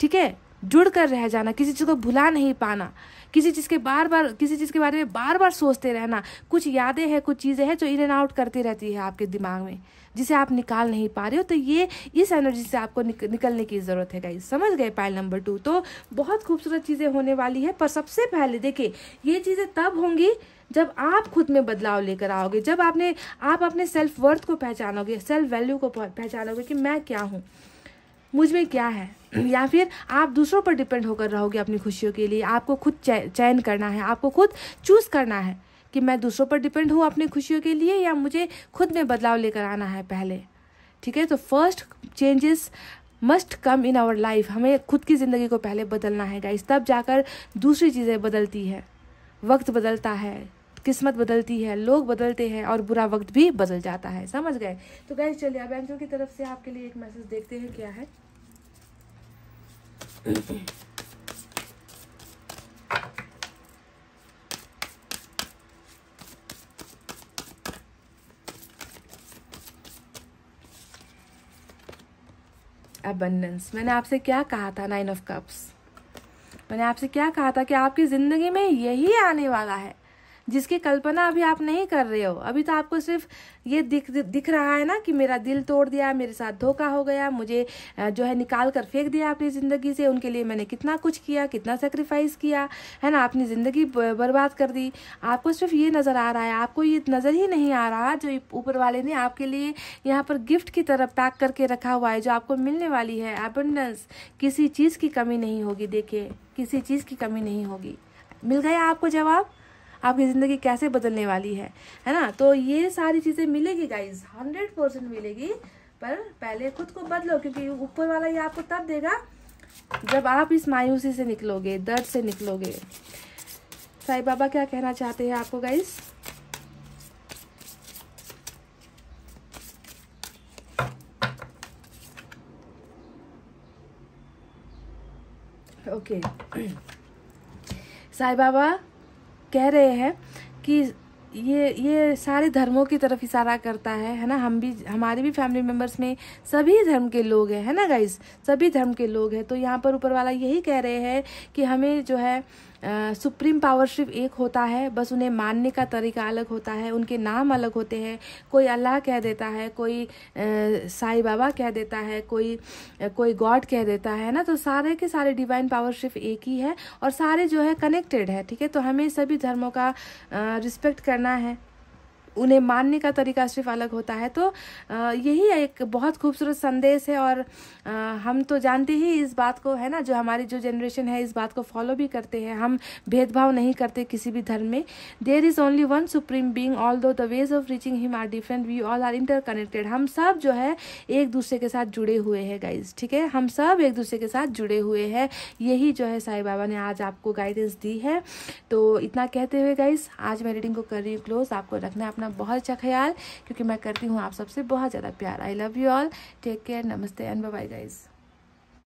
ठीक है जुड़ कर रह जाना किसी चीज़ को भुला नहीं पाना किसी चीज़ के बार बार किसी चीज़ के बारे में बार बार सोचते रहना कुछ यादें हैं कुछ चीज़ें हैं जो इन एंड आउट करती रहती है आपके दिमाग में जिसे आप निकाल नहीं पा रहे हो तो ये इस एनर्जी से आपको निक, निकलने की ज़रूरत है गाई समझ गए पाइल नंबर टू तो बहुत खूबसूरत चीज़ें होने वाली है पर सबसे पहले देखिए ये चीज़ें तब होंगी जब आप खुद में बदलाव लेकर आओगे जब आपने आप अपने सेल्फ वर्थ को पहचानोगे सेल्फ वैल्यू को पहचानोगे कि मैं क्या हूँ मुझ में क्या है या फिर आप दूसरों पर डिपेंड होकर रहोगे अपनी खुशियों के लिए आपको खुद चयन करना है आपको खुद चूज करना है कि मैं दूसरों पर डिपेंड हूँ अपनी खुशियों के लिए या मुझे खुद में बदलाव लेकर आना है पहले ठीक है तो first changes must come in our life हमें खुद की ज़िंदगी को पहले बदलना है गाइस तब जाकर दूसरी चीज़ें बदलती है वक्त बदलता है किस्मत बदलती है लोग बदलते हैं और बुरा वक्त भी बदल जाता है समझ गए तो गए चलिए अब एंजल की तरफ से आपके लिए एक मैसेज देखते हैं क्या है अबंडेंस मैंने आपसे क्या कहा था नाइन ऑफ कप्स मैंने आपसे क्या कहा था कि आपकी ज़िंदगी में यही आने वाला है जिसकी कल्पना अभी आप नहीं कर रहे हो अभी तो आपको सिर्फ ये दिख दिख रहा है ना कि मेरा दिल तोड़ दिया मेरे साथ धोखा हो गया मुझे जो है निकाल कर फेंक दिया अपनी ज़िंदगी से उनके लिए मैंने कितना कुछ किया कितना सेक्रीफाइस किया है ना अपनी ज़िंदगी बर्बाद कर दी आपको सिर्फ ये नज़र आ रहा है आपको ये नज़र ही नहीं आ रहा जो ऊपर वाले ने आपके लिए यहाँ पर गिफ्ट की तरफ पैक करके रखा हुआ है जो आपको मिलने वाली है एबंडेंस किसी चीज़ की कमी नहीं होगी देखिए किसी चीज़ की कमी नहीं होगी मिल गया आपको जवाब आपकी ज़िंदगी कैसे बदलने वाली है है ना तो ये सारी चीज़ें मिलेगी गाइज हंड्रेड परसेंट मिलेगी पर पहले खुद को बदलो क्योंकि ऊपर वाला ये आपको तब देगा जब आप इस मायूसी से निकलोगे दर्द से निकलोगे साई बाबा क्या कहना चाहते हैं आपको guys okay okay. Sai Baba कह रहे हैं कि ये ये सारे धर्मों की तरफ इशारा करता है है ना हम भी हमारे भी फैमिली मेम्बर्स में सभी धर्म के लोग हैं है ना गाइज सभी धर्म के लोग हैं तो यहाँ पर ऊपर वाला यही कह रहे हैं कि हमें जो है सुप्रीम पावर सिर्फ एक होता है बस उन्हें मानने का तरीका अलग होता है उनके नाम अलग होते हैं कोई अल्लाह कह देता है कोई साईं बाबा कह देता है कोई कोई गॉड कह देता है ना तो सारे के सारे डिवाइन पावर सिर्फ एक ही है और सारे जो है कनेक्टेड है ठीक है तो हमें सभी धर्मों का रिस्पेक्ट करना है उन्हें मानने का तरीका सिर्फ अलग होता है तो यही एक बहुत खूबसूरत संदेश है और हम तो जानते ही इस बात को है ना जो हमारी जो जनरेशन है इस बात को फॉलो भी करते हैं हम भेदभाव नहीं करते किसी भी धर्म में there is only one supreme being although the ways of reaching him are different we all are interconnected हम सब जो है एक दूसरे के साथ जुड़े हुए हैं गाइज ठीक है हम सब एक दूसरे के साथ जुड़े हुए हैं यही जो है साई बाबा ने आज आपको गाइडेंस दी है तो इतना कहते हुए गाइज आज मैं रीडिंग को कर रही हूँ क्लोज आपको रखना अपना अपना बहुत अच्छा ख्याल क्योंकि मैं करती हूँ आप सबसे बहुत ज़्यादा प्यार I love you all take care नमस्ते एंड बाय गाइज़